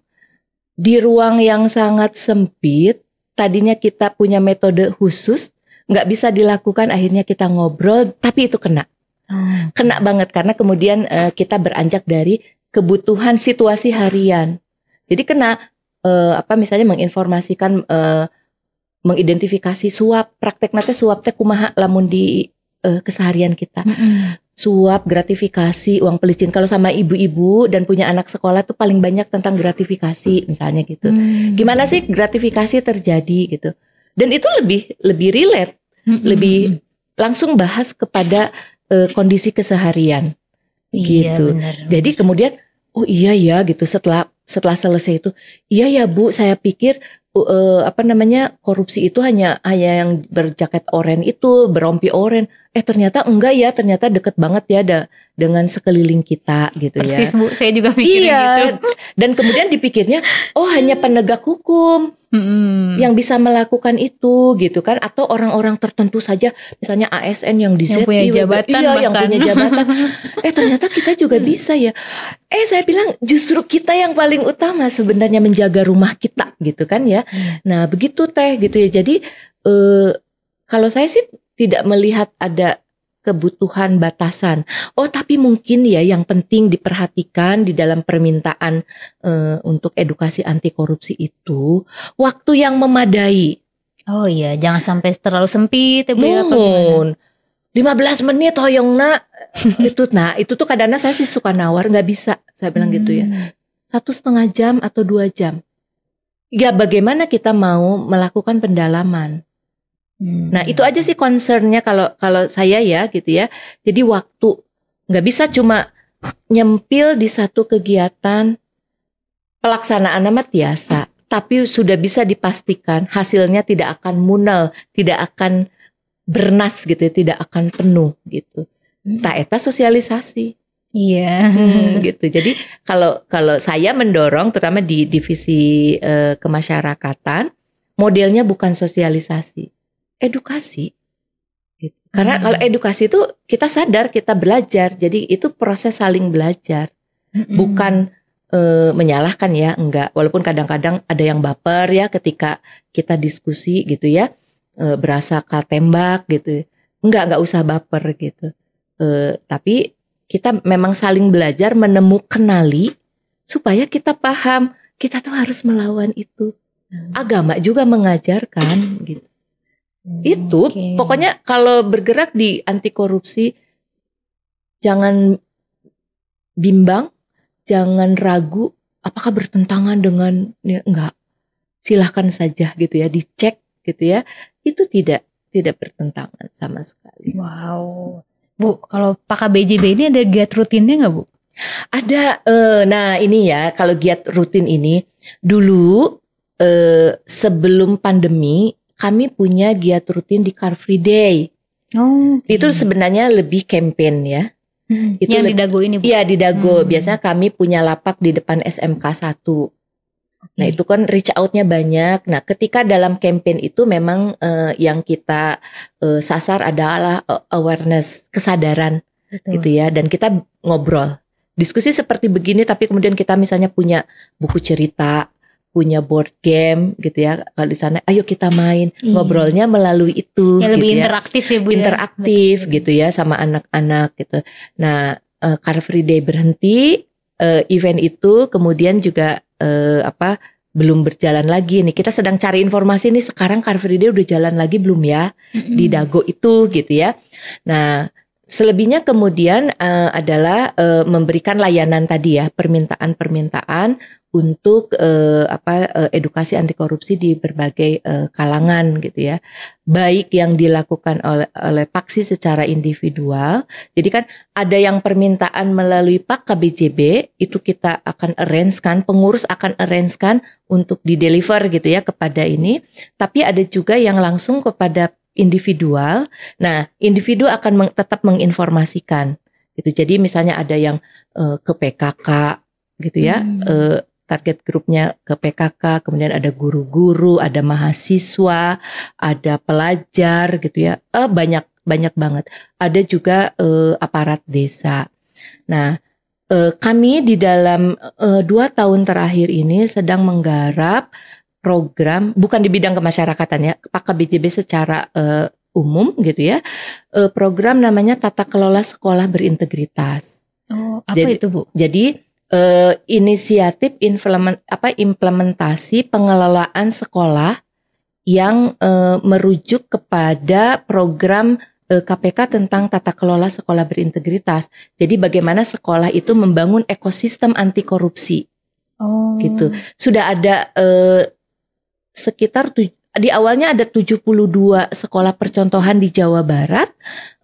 di ruang yang sangat sempit. Tadinya kita punya metode khusus, nggak bisa dilakukan. Akhirnya kita ngobrol, tapi itu kena, oh. kena banget karena kemudian uh, kita beranjak dari kebutuhan situasi harian. Jadi kena uh, apa misalnya menginformasikan uh, mengidentifikasi suap praktek nanti suap teh kumaha lamun di uh, keseharian kita mm -hmm. suap gratifikasi uang pelicin kalau sama ibu-ibu dan punya anak sekolah tuh paling banyak tentang gratifikasi misalnya gitu mm. gimana sih gratifikasi terjadi gitu dan itu lebih lebih relate mm -hmm. lebih langsung bahas kepada uh, kondisi keseharian iya, gitu. Benar, benar. Jadi kemudian oh iya ya gitu setelah setelah selesai itu, iya ya Bu, saya pikir uh, apa namanya korupsi itu hanya hanya yang berjaket oren itu berompi oren eh ternyata enggak ya ternyata deket banget ya ada dengan sekeliling kita gitu Persis, ya Persis Bu saya juga mikirin iya. gitu dan kemudian dipikirnya oh hanya penegak hukum hmm. yang bisa melakukan itu gitu kan atau orang-orang tertentu saja misalnya ASN yang di yang punya jabatan iya yang punya jabatan eh ternyata kita juga mm. bisa ya eh saya bilang justru kita yang paling utama sebenarnya menjaga rumah kita gitu kan ya hmm. nah begitu teh gitu ya jadi eh, kalau saya sih tidak melihat ada kebutuhan batasan. Oh, tapi mungkin ya yang penting diperhatikan di dalam permintaan e, untuk edukasi anti korupsi itu waktu yang memadai. Oh iya, jangan sampai terlalu sempit ya Bu 15 ya, menit hoyong oh, nak itu nah itu tuh kadang, kadang saya sih suka nawar nggak bisa saya bilang hmm. gitu ya hmm. satu setengah jam atau dua jam ya bagaimana kita mau melakukan pendalaman Hmm. Nah itu aja sih concernnya kalau kalau saya ya gitu ya. Jadi waktu nggak bisa cuma nyempil di satu kegiatan pelaksanaan nama biasa, tapi sudah bisa dipastikan hasilnya tidak akan munal, tidak akan bernas gitu, ya, tidak akan penuh gitu. Hmm. Tak eta sosialisasi. Iya. Hmm, gitu. Jadi kalau kalau saya mendorong terutama di divisi eh, kemasyarakatan modelnya bukan sosialisasi edukasi. Gitu. Karena hmm. kalau edukasi itu kita sadar kita belajar, jadi itu proses saling belajar, hmm. bukan e, menyalahkan ya, enggak. Walaupun kadang-kadang ada yang baper ya ketika kita diskusi gitu ya, e, berasa tembak gitu, enggak enggak usah baper gitu. E, tapi kita memang saling belajar menemukan kenali supaya kita paham kita tuh harus melawan itu. Hmm. Agama juga mengajarkan gitu. Hmm, itu okay. pokoknya kalau bergerak di anti korupsi jangan bimbang, jangan ragu apakah bertentangan dengan ya, enggak. Silahkan saja gitu ya, dicek gitu ya. Itu tidak tidak bertentangan sama sekali. Wow. Bu, kalau pakai BJB ini ada giat rutinnya nggak, Bu? Ada, eh, nah ini ya, kalau giat rutin ini, dulu eh, sebelum pandemi kami punya giat rutin di Car Free Day. Oh. Okay. Itu sebenarnya lebih campaign ya. Hmm, itu yang di Dago ini. Iya, di Dago. Hmm. Biasanya kami punya lapak di depan SMK 1. Okay. Nah, itu kan reach out-nya banyak. Nah, ketika dalam campaign itu memang uh, yang kita uh, sasar adalah awareness, kesadaran Betul. gitu ya dan kita ngobrol diskusi seperti begini tapi kemudian kita misalnya punya buku cerita punya board game gitu ya kalau di sana ayo kita main iya. ngobrolnya melalui itu yang gitu lebih gitu interaktif ya bu ya? interaktif ya. gitu ya sama anak-anak gitu nah uh, Car Free Day berhenti uh, event itu kemudian juga uh, apa belum berjalan lagi nih kita sedang cari informasi nih sekarang Car Free Day udah jalan lagi belum ya -hmm. di Dago itu gitu ya nah Selebihnya kemudian uh, adalah uh, memberikan layanan tadi ya permintaan-permintaan untuk uh, apa uh, edukasi anti korupsi di berbagai uh, kalangan gitu ya. Baik yang dilakukan oleh oleh Paksi secara individual. Jadi kan ada yang permintaan melalui Pak KBJB itu kita akan arrange kan pengurus akan arrange kan untuk di deliver gitu ya kepada ini. Tapi ada juga yang langsung kepada individual. Nah, individu akan meng, tetap menginformasikan gitu. Jadi misalnya ada yang uh, ke PKK gitu ya, hmm. uh, target grupnya ke PKK, kemudian ada guru-guru, ada mahasiswa, ada pelajar gitu ya. Uh, banyak banyak banget. Ada juga uh, aparat desa. Nah, uh, kami di dalam uh, dua tahun terakhir ini sedang menggarap program bukan di bidang kemasyarakatan ya Pak KBJB secara uh, umum gitu ya uh, program namanya tata kelola sekolah berintegritas. Oh apa jadi, itu bu? Jadi uh, inisiatif implement, apa implementasi pengelolaan sekolah yang uh, merujuk kepada program uh, KPK tentang tata kelola sekolah berintegritas. Jadi bagaimana sekolah itu membangun ekosistem anti korupsi. Oh. Gitu. Sudah ada sekitar di awalnya ada 72 sekolah percontohan di Jawa Barat,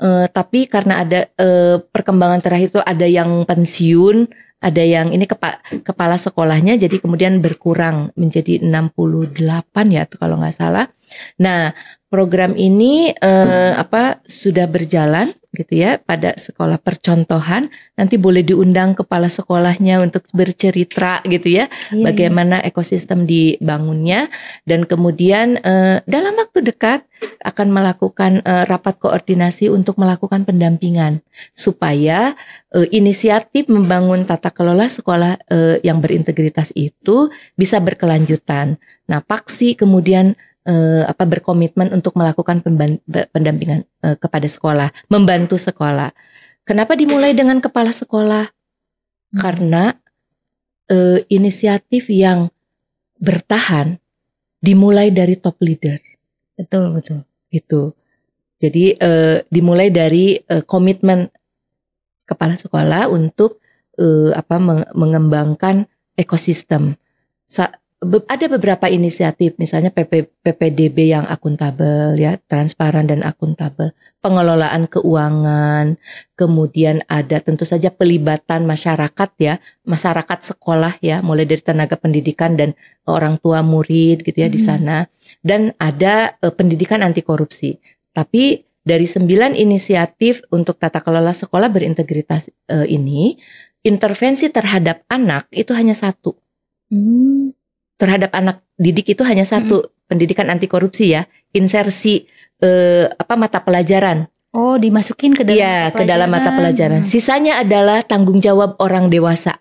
eh, tapi karena ada eh, perkembangan terakhir itu ada yang pensiun, ada yang ini kepa, kepala sekolahnya, jadi kemudian berkurang menjadi 68 ya, kalau nggak salah. Nah, program ini eh, apa sudah berjalan gitu ya pada sekolah percontohan. Nanti boleh diundang kepala sekolahnya untuk bercerita gitu ya iya, iya. bagaimana iya. ekosistem dibangunnya dan kemudian eh, dalam waktu dekat akan melakukan eh, rapat koordinasi untuk melakukan pendampingan supaya eh, inisiatif membangun tata kelola sekolah eh, yang berintegritas itu bisa berkelanjutan. Nah, Paksi kemudian uh, apa berkomitmen untuk melakukan pendampingan uh, kepada sekolah, membantu sekolah. Kenapa dimulai dengan kepala sekolah? Hmm. Karena uh, inisiatif yang bertahan dimulai dari top leader. Betul betul. Gitu. Jadi uh, dimulai dari uh, komitmen kepala sekolah untuk uh, apa mengembangkan ekosistem. Sa be ada beberapa inisiatif misalnya PP, PPDB yang akuntabel ya transparan dan akuntabel pengelolaan keuangan kemudian ada tentu saja pelibatan masyarakat ya masyarakat sekolah ya mulai dari tenaga pendidikan dan orang tua murid gitu ya hmm. di mm-hmm. sana dan ada uh, pendidikan anti korupsi tapi dari sembilan inisiatif untuk tata kelola sekolah berintegritas uh, ini intervensi terhadap anak itu hanya satu. Hmm terhadap anak didik itu hanya satu, hmm. pendidikan anti korupsi ya, insersi eh, apa mata pelajaran. Oh, dimasukin ke dalam ya, ke dalam mata pelajaran. Sisanya adalah tanggung jawab orang dewasa.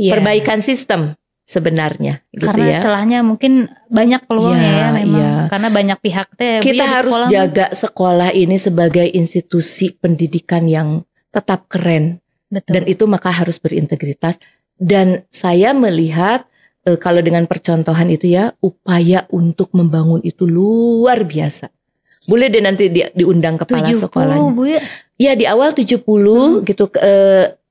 Yeah. Perbaikan sistem sebenarnya gitu karena ya. celahnya mungkin banyak peluangnya ya, ya memang ya. karena banyak pihak teh kita harus sekolah jaga sekolah ini sebagai institusi pendidikan yang tetap keren Betul. dan itu maka harus berintegritas dan saya melihat e, kalau dengan percontohan itu ya upaya untuk membangun itu luar biasa. Boleh deh nanti di, diundang kepala 70, sekolahnya. Bu ya? ya di awal 70 hmm. gitu e,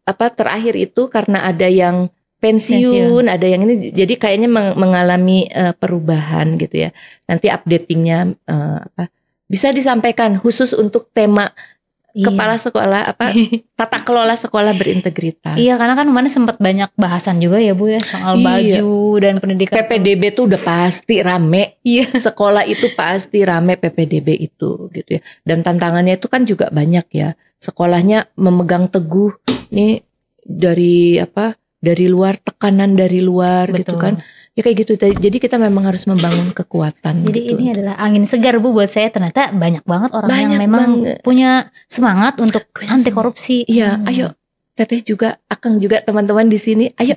apa terakhir itu karena ada yang pensiun, pensiun. ada yang ini jadi kayaknya mengalami e, perubahan gitu ya. Nanti updatingnya e, apa bisa disampaikan khusus untuk tema Iya. kepala sekolah apa tata kelola sekolah berintegritas. Iya, karena kan kemarin sempat banyak bahasan juga ya Bu ya soal iya. baju dan pendidikan. PPDB tuh udah pasti rame. Iya. Sekolah itu pasti rame PPDB itu gitu ya. Dan tantangannya itu kan juga banyak ya. Sekolahnya memegang teguh nih dari apa? dari luar tekanan dari luar gitu Betul. gitu kan ya kayak gitu jadi kita memang harus membangun kekuatan jadi gitu. ini adalah angin segar bu buat saya ternyata banyak banget orang banyak yang memang banget. punya semangat untuk punya anti korupsi iya hmm. ayo teteh juga akang juga teman-teman di sini ayo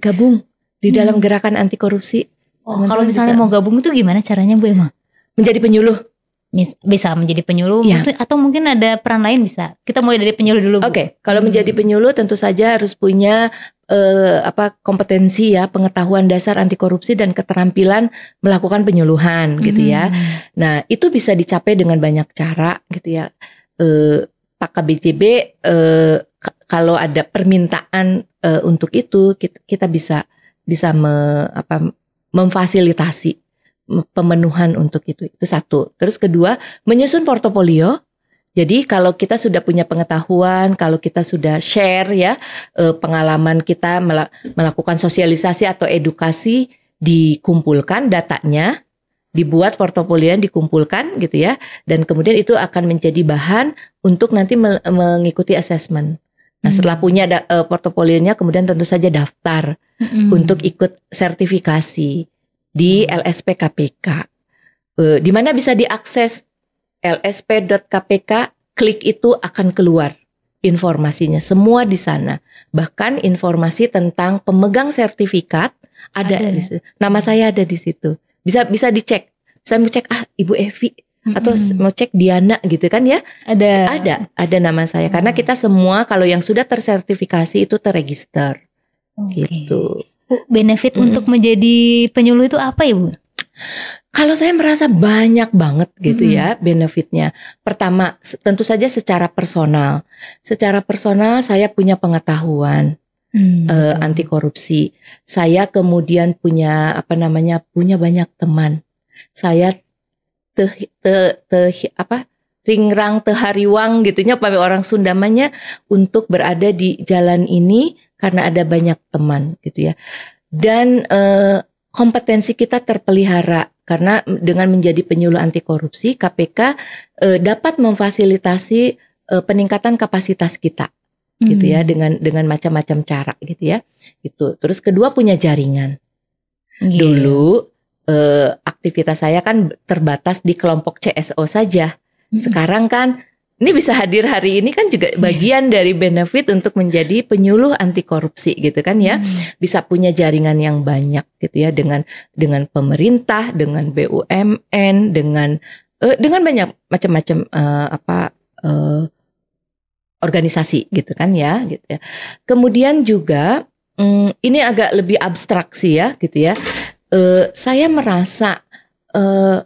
gabung di dalam hmm. gerakan anti korupsi oh, kalau misalnya bisa. mau gabung itu gimana caranya bu emang menjadi penyuluh bisa menjadi penyuluh ya. atau mungkin ada peran lain bisa kita mulai dari penyuluh dulu oke okay. kalau hmm. menjadi penyuluh tentu saja harus punya uh, apa kompetensi ya pengetahuan dasar anti korupsi dan keterampilan melakukan penyuluhan gitu ya hmm. nah itu bisa dicapai dengan banyak cara gitu ya uh, pak KBJB uh, eh, kalau ada permintaan uh, untuk itu kita, kita bisa bisa me, apa memfasilitasi pemenuhan untuk itu. Itu satu. Terus kedua, menyusun portofolio. Jadi kalau kita sudah punya pengetahuan, kalau kita sudah share ya eh, pengalaman kita melakukan sosialisasi atau edukasi dikumpulkan datanya, dibuat portofolio yang dikumpulkan gitu ya dan kemudian itu akan menjadi bahan untuk nanti mengikuti asesmen Nah, hmm. setelah punya eh, portofolionya kemudian tentu saja daftar hmm. untuk ikut sertifikasi di LSP KPK. Eh, di mana bisa diakses lsp.kpk, klik itu akan keluar informasinya. Semua di sana. Bahkan informasi tentang pemegang sertifikat ada, ada Di, nama saya ada di situ. Bisa bisa dicek. Saya mau cek ah Ibu Evi mm-hmm. atau mau cek Diana gitu kan ya. Ada ada ada nama saya mm-hmm. karena oh. kita semua kalau yang sudah tersertifikasi itu terregister. Okay. Gitu benefit hmm. untuk menjadi penyuluh itu apa ya Bu? Kalau saya merasa banyak banget gitu hmm. ya benefitnya. Pertama, tentu saja secara personal. Secara personal saya punya pengetahuan hmm. Eh, anti korupsi. Saya kemudian punya apa namanya? punya banyak teman. Saya te, te, te apa? ringrang tehariwang gitunya nya orang Sundamanya untuk berada di jalan ini karena ada banyak teman gitu ya. Dan eh, kompetensi kita terpelihara karena dengan menjadi penyuluh anti korupsi KPK eh, dapat memfasilitasi eh, peningkatan kapasitas kita hmm. gitu ya hmm. dengan dengan macam-macam cara gitu ya. Itu. Terus kedua punya jaringan. Yeah. Dulu aktivitas saya kan terbatas di kelompok CSO saja. Hmm. Sekarang kan ini bisa hadir hari ini kan juga iya. bagian dari benefit untuk menjadi penyuluh anti korupsi gitu kan ya. Hmm. Bisa punya jaringan yang banyak gitu ya dengan dengan pemerintah, dengan BUMN, dengan uh, dengan banyak macam-macam uh, apa uh, organisasi gitu kan ya gitu ya. Kemudian juga um, ini agak lebih abstrak sih ya gitu ya. Uh, saya merasa uh,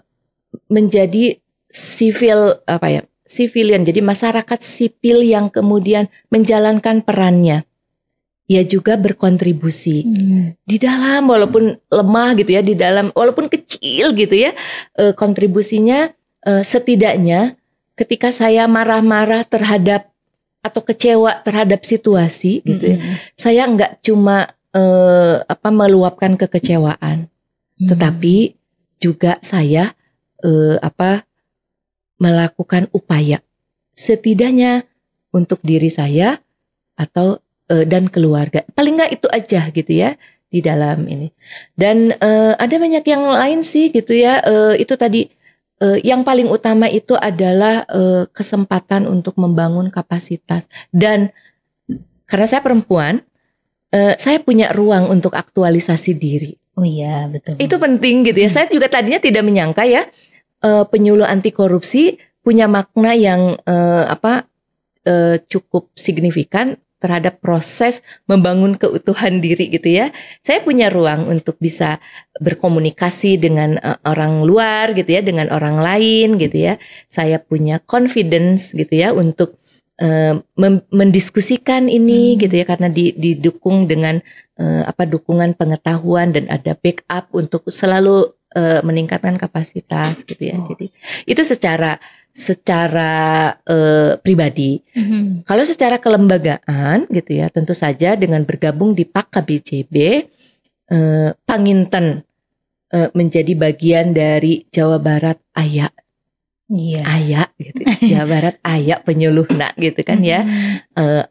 menjadi civil apa ya civilian, jadi masyarakat sipil yang kemudian menjalankan perannya. Ia juga berkontribusi hmm. di dalam, walaupun lemah gitu ya, di dalam, walaupun kecil gitu ya, eh, kontribusinya eh, setidaknya ketika saya marah-marah terhadap atau kecewa terhadap situasi gitu ya, hmm. saya nggak cuma eh, apa meluapkan kekecewaan, hmm. tetapi juga saya eh, apa melakukan upaya setidaknya untuk diri saya atau e, dan keluarga. Paling nggak itu aja gitu ya di dalam ini. Dan e, ada banyak yang lain sih gitu ya. E, itu tadi e, yang paling utama itu adalah e, kesempatan untuk membangun kapasitas dan karena saya perempuan, uh, saya punya ruang untuk aktualisasi diri. Oh iya, betul. Itu penting gitu ya. Saya juga tadinya tidak menyangka ya uh, penyuluh anti korupsi punya makna yang uh, apa uh, cukup signifikan terhadap proses membangun keutuhan diri gitu ya. Saya punya ruang untuk bisa berkomunikasi dengan uh, orang luar gitu ya, dengan orang lain gitu ya. Saya punya confidence gitu ya untuk uh, mendiskusikan ini hmm. gitu ya karena di, didukung dengan uh, apa dukungan pengetahuan dan ada backup untuk selalu uh, meningkatkan kapasitas gitu ya. Oh. Jadi itu secara secara uh, pribadi. Mm-hmm. Kalau secara kelembagaan gitu ya, tentu saja dengan bergabung di PAK KBJB uh, eh, Panginten uh, menjadi bagian dari Jawa Barat Ayak. Iya. Yeah. Ayak gitu. Jawa Barat Ayak penyuluhna gitu kan ya. Mm-hmm.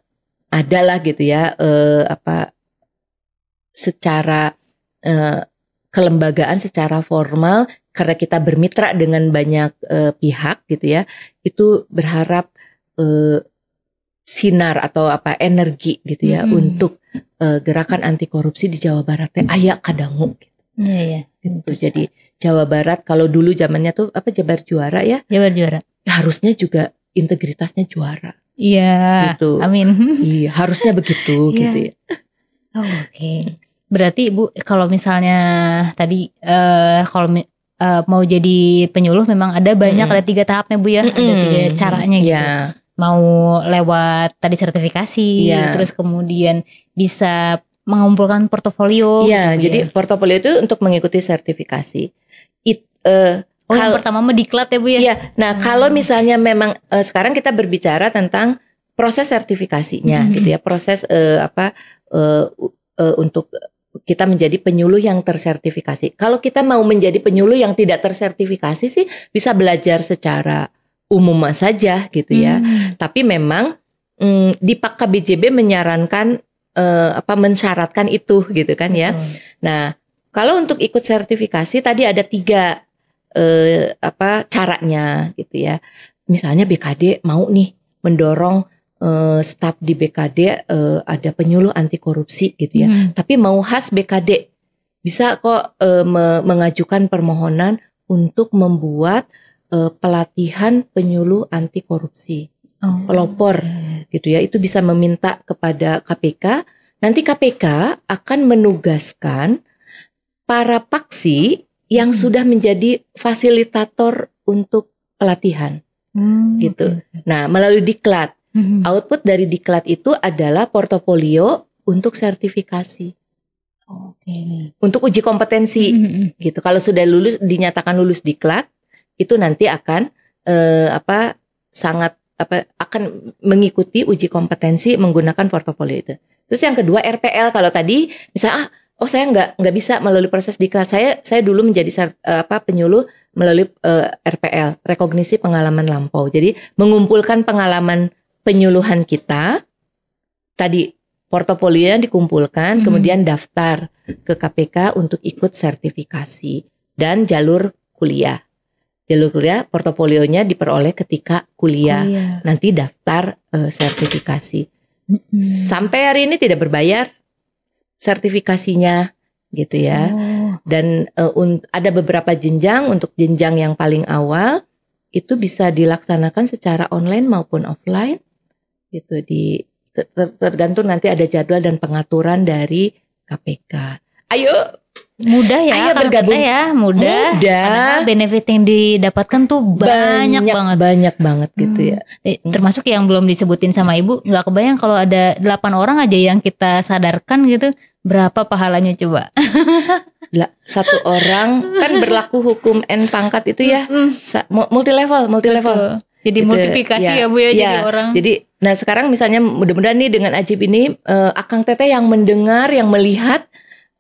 adalah gitu ya uh, apa secara uh, kelembagaan secara formal karena kita bermitra dengan banyak uh, pihak gitu ya itu berharap uh, sinar atau apa energi gitu ya hmm. untuk uh, gerakan anti korupsi di Jawa Barat teh ayak kadangu gitu. Iya ya. Gitu. Jadi Jawa Barat kalau dulu zamannya tuh apa Jabar Juara ya? Jabar Juara. Harusnya juga integritasnya juara. Iya. Gitu. Amin. Iya, harusnya begitu iya. gitu ya. Oh, Oke. Okay. Berarti Ibu kalau misalnya tadi uh, kalau uh, mau jadi penyuluh memang ada banyak hmm. ada tiga tahapnya Bu ya, hmm. ada tiga caranya gitu. Yeah. Mau lewat tadi sertifikasi, yeah. terus kemudian bisa mengumpulkan portofolio. Iya, gitu, ya? jadi ya. portofolio itu untuk mengikuti sertifikasi. It, uh, oh, kalau pertama mah diklat ya Bu ya. Iya. Nah, hmm. kalau misalnya memang uh, sekarang kita berbicara tentang proses sertifikasinya hmm. gitu ya, proses uh, apa uh, uh, untuk kita menjadi penyuluh yang tersertifikasi. Kalau kita mau menjadi penyuluh yang tidak tersertifikasi sih bisa belajar secara umum saja gitu ya. Hmm. Tapi memang hmm, di Pak KBJB menyarankan eh, apa mensyaratkan itu gitu kan ya. Hmm. Nah kalau untuk ikut sertifikasi tadi ada tiga eh, apa caranya gitu ya. Misalnya BKD mau nih mendorong uh, staf di BKD uh, eh, ada penyuluh anti korupsi gitu ya. Hmm. Tapi mau khas BKD bisa kok uh, me mengajukan permohonan untuk membuat uh, pelatihan penyuluh anti korupsi. Oh. Pelopor gitu ya. Itu bisa meminta kepada KPK. Nanti KPK akan menugaskan para paksi yang hmm. sudah menjadi fasilitator untuk pelatihan. Hmm, gitu. Nah, melalui diklat. Hmm. Output dari diklat itu adalah portofolio untuk sertifikasi. Oke. Okay. Untuk uji kompetensi hmm. gitu. Kalau sudah lulus dinyatakan lulus diklat, itu nanti akan eh, apa sangat apa akan mengikuti uji kompetensi menggunakan portofolio itu. Terus yang kedua RPL kalau tadi misalnya ah, oh saya nggak nggak bisa melalui proses diklat saya saya dulu menjadi ser, eh, apa penyuluh melalui eh, RPL rekognisi pengalaman lampau jadi mengumpulkan pengalaman penyuluhan kita tadi portofolio yang dikumpulkan, hmm. kemudian daftar ke KPK untuk ikut sertifikasi dan jalur kuliah. Jalur kuliah portofolionya diperoleh ketika kuliah, kuliah. nanti daftar uh, sertifikasi. Hmm. Sampai hari ini tidak berbayar sertifikasinya gitu ya. Oh. Dan uh, ada beberapa jenjang untuk jenjang yang paling awal itu bisa dilaksanakan secara online maupun offline gitu di ter, tergantung nanti ada jadwal dan pengaturan dari KPK. Ayo mudah ya Ayo bergabung ya mudah, mudah. benefit yang didapatkan tuh banyak, banyak banget banyak banget gitu hmm. ya eh, termasuk yang belum disebutin sama ibu nggak kebayang kalau ada delapan orang aja yang kita sadarkan gitu berapa pahalanya coba lah satu orang kan berlaku hukum n pangkat itu ya multi level multi level jadi gitu, multiplikasi ya, ya bu ya, ya jadi orang jadi Nah sekarang misalnya mudah-mudahan nih dengan Ajib ini uh, Akang Teteh yang mendengar, yang melihat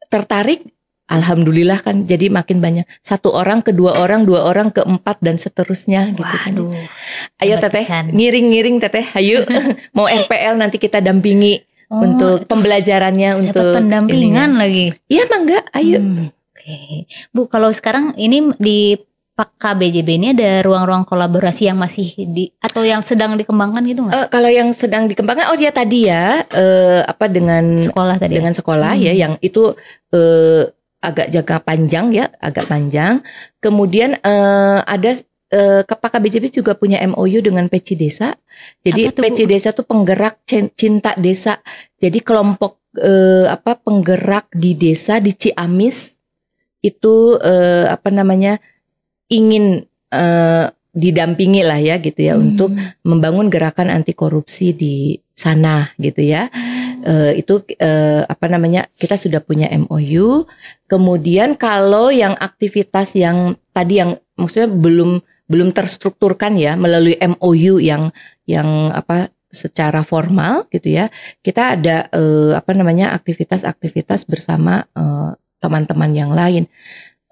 tertarik, alhamdulillah kan jadi makin banyak satu orang, kedua orang, dua orang, keempat dan seterusnya gitu kan. Waduh, kan. Ayo Teteh, ngiring-ngiring Teteh, ayo mau RPL nanti kita dampingi oh, untuk pembelajarannya untuk pendampingan ininya. lagi. Iya mangga, ayo. Hmm. Bu kalau sekarang ini di apakah BJB ini ada ruang-ruang kolaborasi yang masih di atau yang sedang dikembangkan gitu nggak? Uh, kalau yang sedang dikembangkan, oh ya tadi ya uh, apa dengan sekolah tadi ya? dengan ya? sekolah hmm. ya yang itu uh, agak jangka panjang ya agak panjang. Kemudian uh, ada uh, BJB juga punya MOU dengan PC Desa. Jadi tuh, PC Desa tuh penggerak cinta desa. Jadi kelompok uh, apa penggerak di desa di Ciamis itu uh, apa namanya? ingin uh, didampingi lah ya gitu ya hmm. untuk membangun gerakan anti korupsi di sana gitu ya. Hmm. Uh, itu uh, apa namanya? Kita sudah punya MOU. Kemudian kalau yang aktivitas yang tadi yang maksudnya belum belum terstrukturkan ya melalui MOU yang yang apa secara formal gitu ya. Kita ada uh, apa namanya aktivitas-aktivitas bersama teman-teman uh, yang lain.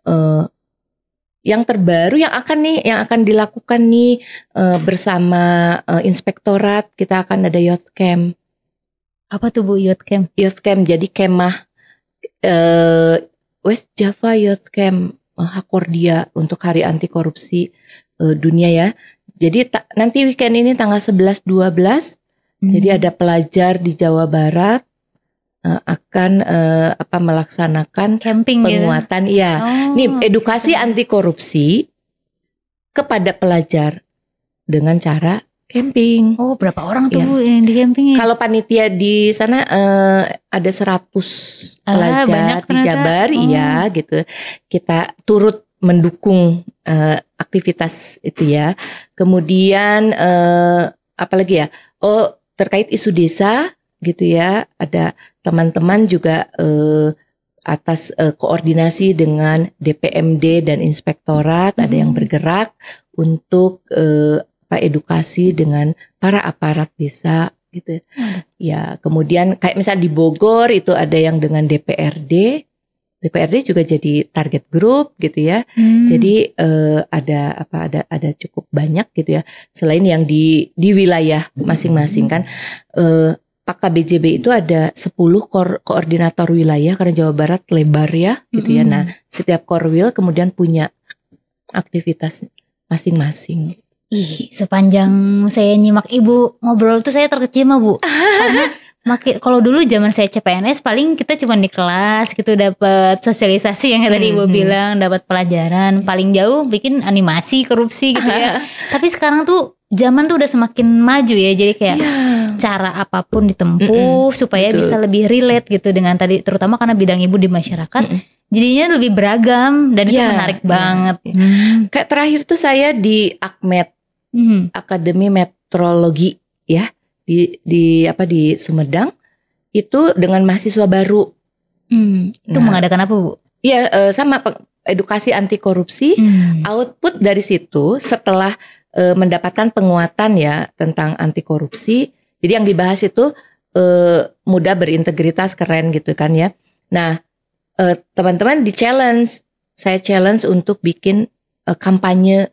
uh, yang terbaru yang akan nih yang akan dilakukan nih uh, bersama uh, inspektorat kita akan ada youth camp. Apa tuh Bu youth camp? Youth camp jadi kemah uh, West Java Youth Camp uh, Hakordia untuk Hari Anti Korupsi uh, dunia ya. Jadi ta nanti weekend ini tanggal 11 12 hmm. jadi ada pelajar di Jawa Barat Eh, akan uh, apa melaksanakan camping gitu. penguatan gitu. ya. Oh, Nih edukasi anti korupsi kepada pelajar dengan cara camping. Oh, berapa orang tuh ya. yang di camping? Kalau panitia di sana uh, ada 100 pelajar di Jabar oh. ya gitu. Kita turut mendukung uh, aktivitas itu ya. Kemudian uh, apalagi ya? Oh, terkait isu desa gitu ya. Ada teman-teman juga eh, atas eh, koordinasi dengan DPMD dan Inspektorat, hmm. ada yang mm-hmm. bergerak untuk eh, apa edukasi dengan para aparat desa gitu. Mm-hmm. Ya, kemudian kayak misalnya di Bogor itu ada yang dengan DPRD, DPRD juga jadi target grup gitu ya. Hmm. Jadi eh, ada apa ada ada cukup banyak gitu ya. Selain yang di di wilayah masing-masing kan mm-hmm. eh, Pak KBJB itu ada 10 kor koordinator wilayah karena Jawa Barat lebar ya gitu mm -hmm. ya. Nah, setiap korwil kemudian punya aktivitas masing-masing. Ih, sepanjang saya nyimak Ibu ngobrol tuh saya terkecil Bu. karena makin kalau dulu zaman saya CPNS paling kita cuma di kelas gitu dapat sosialisasi yang tadi ibu mm-hmm. bilang dapat pelajaran paling jauh bikin animasi korupsi gitu ya tapi sekarang tuh zaman tuh udah semakin maju ya jadi kayak yeah. cara apapun ditempuh mm -hmm. supaya betul. bisa lebih relate gitu dengan tadi terutama karena bidang ibu di masyarakat mm -hmm. jadinya lebih beragam dan yeah, itu iya. menarik yeah. banget. Hmm. Kayak terakhir tuh saya di Akmed hmm. Akademi Metrologi ya di di apa di Sumedang itu dengan mahasiswa baru. Hmm, itu nah, mengadakan apa bu? Iya uh, sama edukasi anti korupsi. Hmm. Output dari situ setelah uh, mendapatkan penguatan ya tentang anti korupsi. Jadi yang dibahas itu uh, eh, muda berintegritas keren gitu kan ya. Nah teman-teman di challenge saya challenge untuk bikin kampanye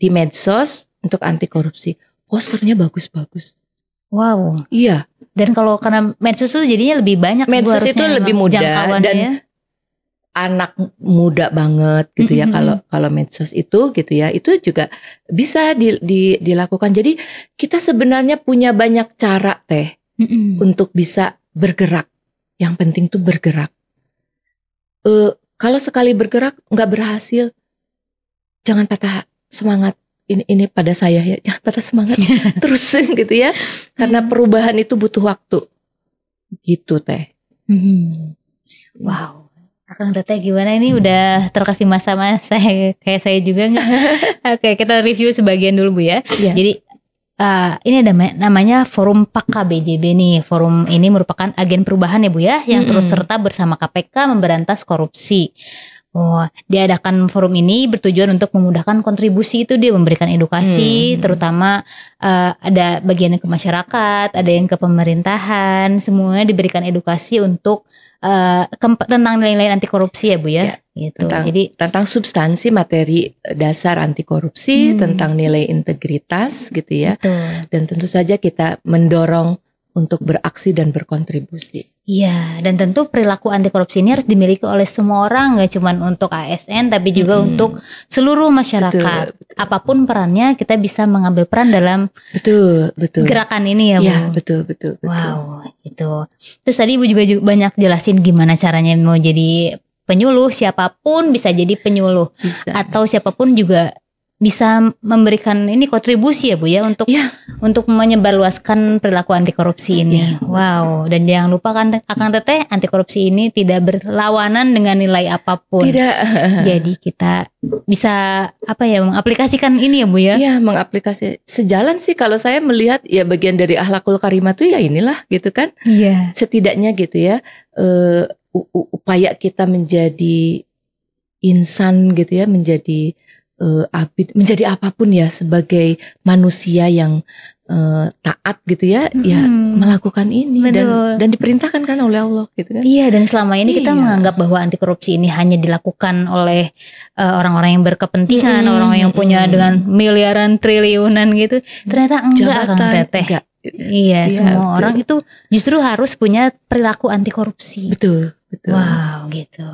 di medsos untuk anti korupsi. Posternya bagus-bagus. Wow. Iya. Dan kalau karena medsos itu jadinya lebih banyak. Medsos itu lebih mudah dan anak muda banget gitu mm -hmm. ya kalau kalau medsos itu gitu ya itu juga bisa di, di, dilakukan. Jadi kita sebenarnya punya banyak cara teh mm -hmm. untuk bisa bergerak. Yang penting tuh bergerak. Uh, kalau sekali bergerak nggak berhasil, jangan patah semangat ini ini pada saya ya jangan patah semangat terus gitu ya karena hmm. perubahan itu butuh waktu gitu teh hmm. hmm. wow Akang Teteh gimana ini hmm. udah terkasih masa-masa ya? kayak saya juga nggak oke kita review sebagian dulu bu ya yeah. jadi Uh, ini ada namanya Forum PAK BJB nih. Forum ini merupakan agen perubahan ya Bu ya, yang -hmm. terus serta bersama KPK memberantas korupsi. Oh, diadakan forum ini bertujuan untuk memudahkan kontribusi itu dia memberikan edukasi, hmm. terutama uh, ada bagian ke masyarakat, ada yang ke pemerintahan, semuanya diberikan edukasi untuk uh, tentang nilai-nilai anti korupsi ya bu ya, ya gitu. Tentang, Jadi tentang substansi materi eh, dasar anti korupsi, hmm. tentang nilai integritas gitu ya, Betul. dan tentu saja kita mendorong untuk beraksi dan berkontribusi. Iya, dan tentu perilaku anti korupsi ini harus dimiliki oleh semua orang, nggak cuma untuk ASN, tapi juga hmm. untuk seluruh masyarakat. Betul, betul. Apapun perannya, kita bisa mengambil peran dalam betul, betul. gerakan ini ya, iya, Bu. Iya, betul, betul, betul. Wow, itu. Terus tadi Ibu juga banyak jelasin gimana caranya mau jadi penyuluh, siapapun bisa jadi penyuluh, bisa. atau siapapun juga bisa memberikan ini kontribusi ya Bu ya untuk ya. untuk menyebarluaskan perilaku anti korupsi ini. Ya. Wow, dan jangan lupa kan akan teteh anti korupsi ini tidak berlawanan dengan nilai apapun. Tidak. Jadi kita bisa apa ya mengaplikasikan ini ya Bu ya. Iya, mengaplikasi sejalan sih kalau saya melihat ya bagian dari ahlakul karimah tuh ya inilah gitu kan. Iya. Setidaknya gitu ya uh, upaya kita menjadi insan gitu ya, menjadi uh, eh, abid menjadi apapun ya sebagai manusia yang uh, taat gitu ya hmm. ya melakukan ini Betul. dan dan diperintahkan kan oleh Allah gitu kan iya dan selama ini iya. kita menganggap bahwa anti korupsi ini hanya dilakukan oleh eh, orang-orang uh, yang berkepentingan orang orang, orang yang punya hmm. dengan miliaran triliunan gitu ternyata enggak Jabatan, teteh enggak Iya, ya, semua betul. orang itu justru harus punya perilaku anti korupsi. Betul, betul. Wow, gitu.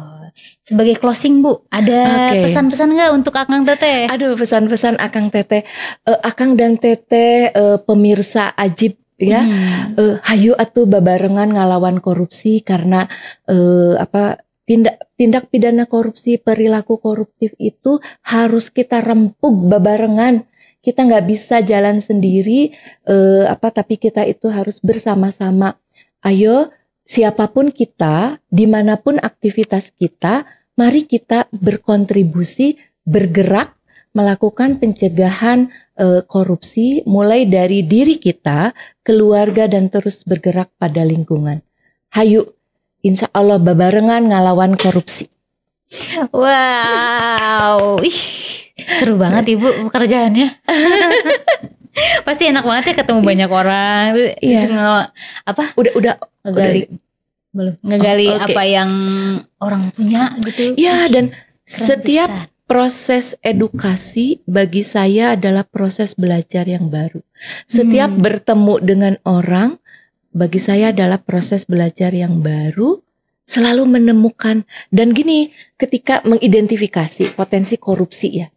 Sebagai closing Bu, ada okay. pesan-pesan nggak untuk Akang Teteh? Aduh, pesan-pesan Akang Teteh, eh, uh, Akang dan Teteh eh, uh, pemirsa Ajib ya, hmm. uh, hayu atau babarengan ngalawan korupsi karena uh, apa tindak tindak pidana korupsi perilaku koruptif itu harus kita rempuk babarengan kita nggak bisa jalan sendiri, eh, apa tapi kita itu harus bersama-sama. Ayo, siapapun kita, dimanapun aktivitas kita, mari kita berkontribusi, bergerak, melakukan pencegahan e, korupsi mulai dari diri kita, keluarga dan terus bergerak pada lingkungan. Hayu, insya Allah babarengan ngalawan korupsi. Wow, Ih, seru banget ibu pekerjaannya. Pasti enak banget ya ketemu banyak orang. Iya. Nge, apa? Udah udah ngegali udah, belum ngegali oh, okay. apa yang orang punya gitu. Iya dan setiap besar. proses edukasi bagi saya adalah proses belajar yang baru. Setiap hmm. bertemu dengan orang bagi saya adalah proses belajar yang baru selalu menemukan dan gini ketika mengidentifikasi potensi korupsi ya.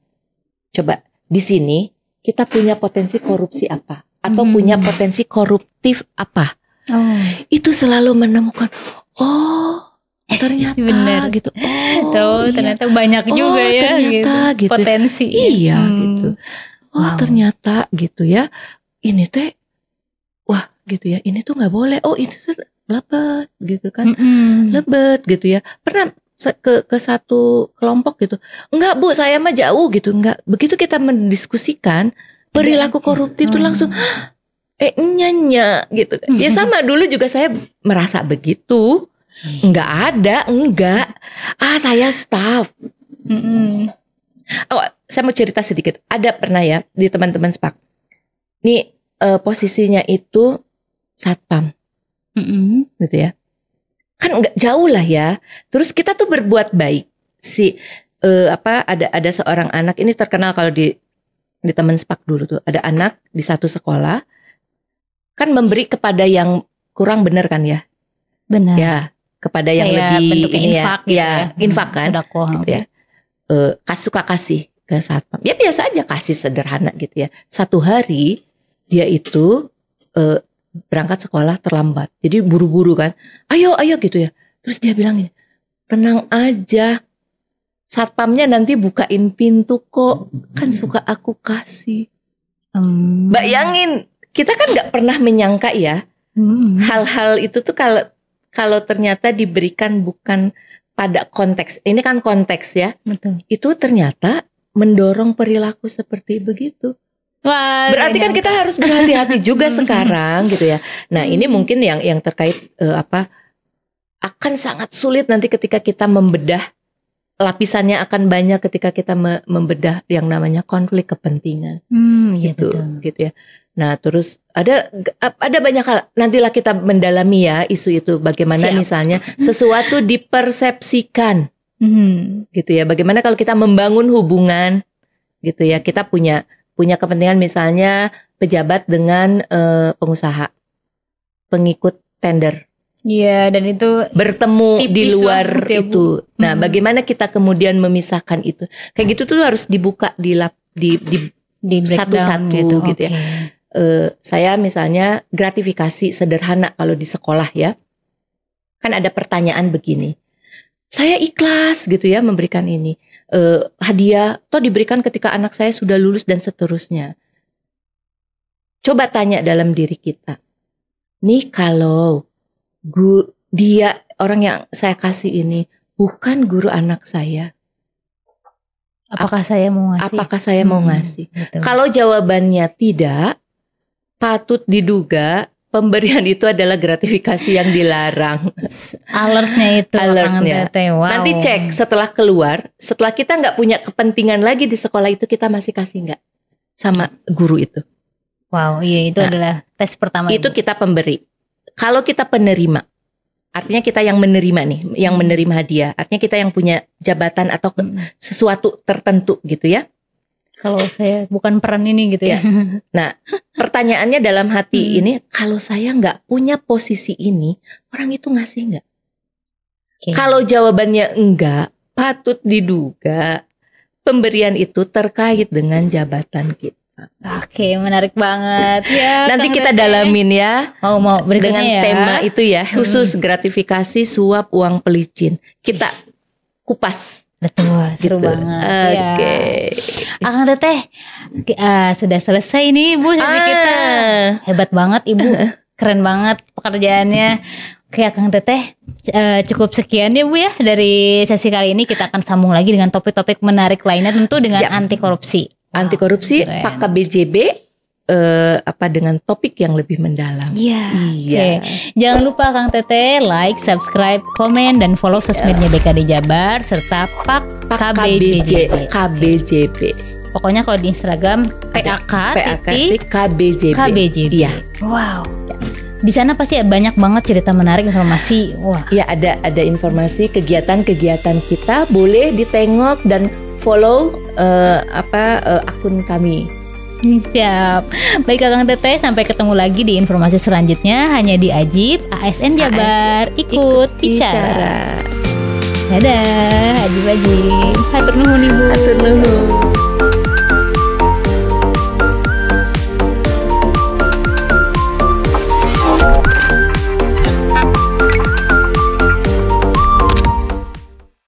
Coba di sini kita punya potensi korupsi apa atau hmm. punya potensi koruptif apa? Oh. Itu selalu menemukan oh ternyata Bener. gitu. Oh, Tuh, iya. ternyata banyak oh, juga ya ternyata, gitu. gitu. Potensi. Ya. Iya hmm. gitu. Oh, wow. ternyata gitu ya. Ini teh wah gitu ya. Ini tuh nggak boleh. Oh, itu lebet gitu kan mm -hmm. lebet gitu ya pernah ke ke satu kelompok gitu enggak bu saya mah jauh gitu enggak begitu kita mendiskusikan perilaku koruptif itu oh. langsung ah, eh nyanya gitu ya sama dulu juga saya merasa begitu enggak ada enggak ah saya staff oh saya mau cerita sedikit ada pernah ya di teman-teman sepak nih eh, posisinya itu satpam mm-hmm. gitu ya kan nggak jauh lah ya terus kita tuh berbuat baik si uh, apa ada ada seorang anak ini terkenal kalau di di teman sepak dulu tuh ada anak di satu sekolah kan memberi kepada yang kurang benar kan ya benar ya kepada yang Kayak lebih bentuknya ini ya. infak gitu ya, ya, infak kan Sodakoh, gitu ya uh, eh, kasuka kasih ke satpam ya biasa aja kasih sederhana gitu ya satu hari dia itu uh, berangkat sekolah terlambat. Jadi buru-buru kan, ayo ayo gitu ya. Terus dia bilang gini, tenang aja. Satpamnya nanti bukain pintu kok. Kan suka aku kasih. Hmm. Bayangin, kita kan nggak pernah menyangka ya. hal hmm. Hal-hal itu tuh kalau kalau ternyata diberikan bukan pada konteks. Ini kan konteks ya. Betul. Itu ternyata mendorong perilaku seperti begitu. Wah, berarti kan kita harus berhati-hati juga sekarang gitu ya. Nah, ini mungkin yang yang terkait uh, apa akan sangat sulit nanti ketika kita membedah lapisannya akan banyak ketika kita me membedah yang namanya konflik kepentingan. Hmm, iya, gitu, betul. gitu ya. Nah, terus ada ada banyak hal. Nantilah kita mendalami ya isu itu bagaimana Siap. misalnya sesuatu dipersepsikan. Hmm. Gitu ya. Bagaimana kalau kita membangun hubungan gitu ya. Kita punya punya kepentingan misalnya pejabat dengan uh, pengusaha, pengikut tender. Iya, dan itu bertemu di luar itu. Ya, itu. nah, hmm. bagaimana kita kemudian memisahkan itu? Kayak gitu tuh harus dibuka di lap, di di satu-satu gitu, gitu okay. ya. Uh, saya misalnya gratifikasi sederhana kalau di sekolah ya. Kan ada pertanyaan begini. Saya ikhlas gitu ya memberikan ini uh, hadiah atau diberikan ketika anak saya sudah lulus dan seterusnya. Coba tanya dalam diri kita. Nih kalau gu, dia orang yang saya kasih ini bukan guru anak saya. Apakah ap saya mau ngasih? Apakah saya mau hmm, ngasih? Gitu. Kalau jawabannya tidak, patut diduga pemberian itu adalah gratifikasi yang dilarang. Alertnya itu alertnya. Wow. Nanti cek setelah keluar, setelah kita nggak punya kepentingan lagi di sekolah itu kita masih kasih nggak sama guru itu. Wow, iya itu nah, adalah tes pertama. Itu ini. kita pemberi. Kalau kita penerima, artinya kita yang menerima nih, yang hmm. menerima hadiah. Artinya kita yang punya jabatan atau hmm. sesuatu tertentu gitu ya kalau saya bukan peran ini gitu ya. Iya. nah, pertanyaannya dalam hati hmm. ini, kalau saya nggak punya posisi ini, orang itu ngasih nggak? Okay. Kalau jawabannya enggak, patut diduga pemberian itu terkait dengan jabatan kita. Oke, menarik banget ya. Nanti kita Rete. dalamin ya. Mau mau dengan ya. tema itu ya, hmm. khusus hmm. gratifikasi suap uang pelicin. Kita kupas Betul, seru gitu. banget. Iya. Oke. Okay. Ya. Akang Teteh uh, eh, sudah selesai nih Ibu sesi ah. kita. Hebat banget Ibu. Keren banget pekerjaannya. Oke, Akang Teteh uh, eh, cukup sekian ya Bu ya dari sesi kali ini kita akan sambung lagi dengan topik-topik menarik lainnya tentu dengan Siap. anti korupsi. anti korupsi, pakai BJB uh, apa dengan topik yang lebih mendalam. Yeah. Iya. iya. Okay. Jangan lupa Kang Tete like, subscribe, komen dan follow sosmednya iya. BKD Jabar serta Pak KBJP. KBJP. Pokoknya kalau di Instagram PAK KBJP. KBJP. Iya. Wow. Di sana pasti banyak banget cerita menarik informasi. Wah. Iya ada ada informasi kegiatan-kegiatan kita boleh ditengok dan follow uh, apa uh, akun kami Siap. Baik Kakang Teteh, sampai ketemu lagi di informasi selanjutnya hanya di Ajib ASN Jabar. ASN. Ikut, Ikut bicara. bicara. Dadah, Ajib Ajib. Hatur nuhun Ibu. Hatur nuhun.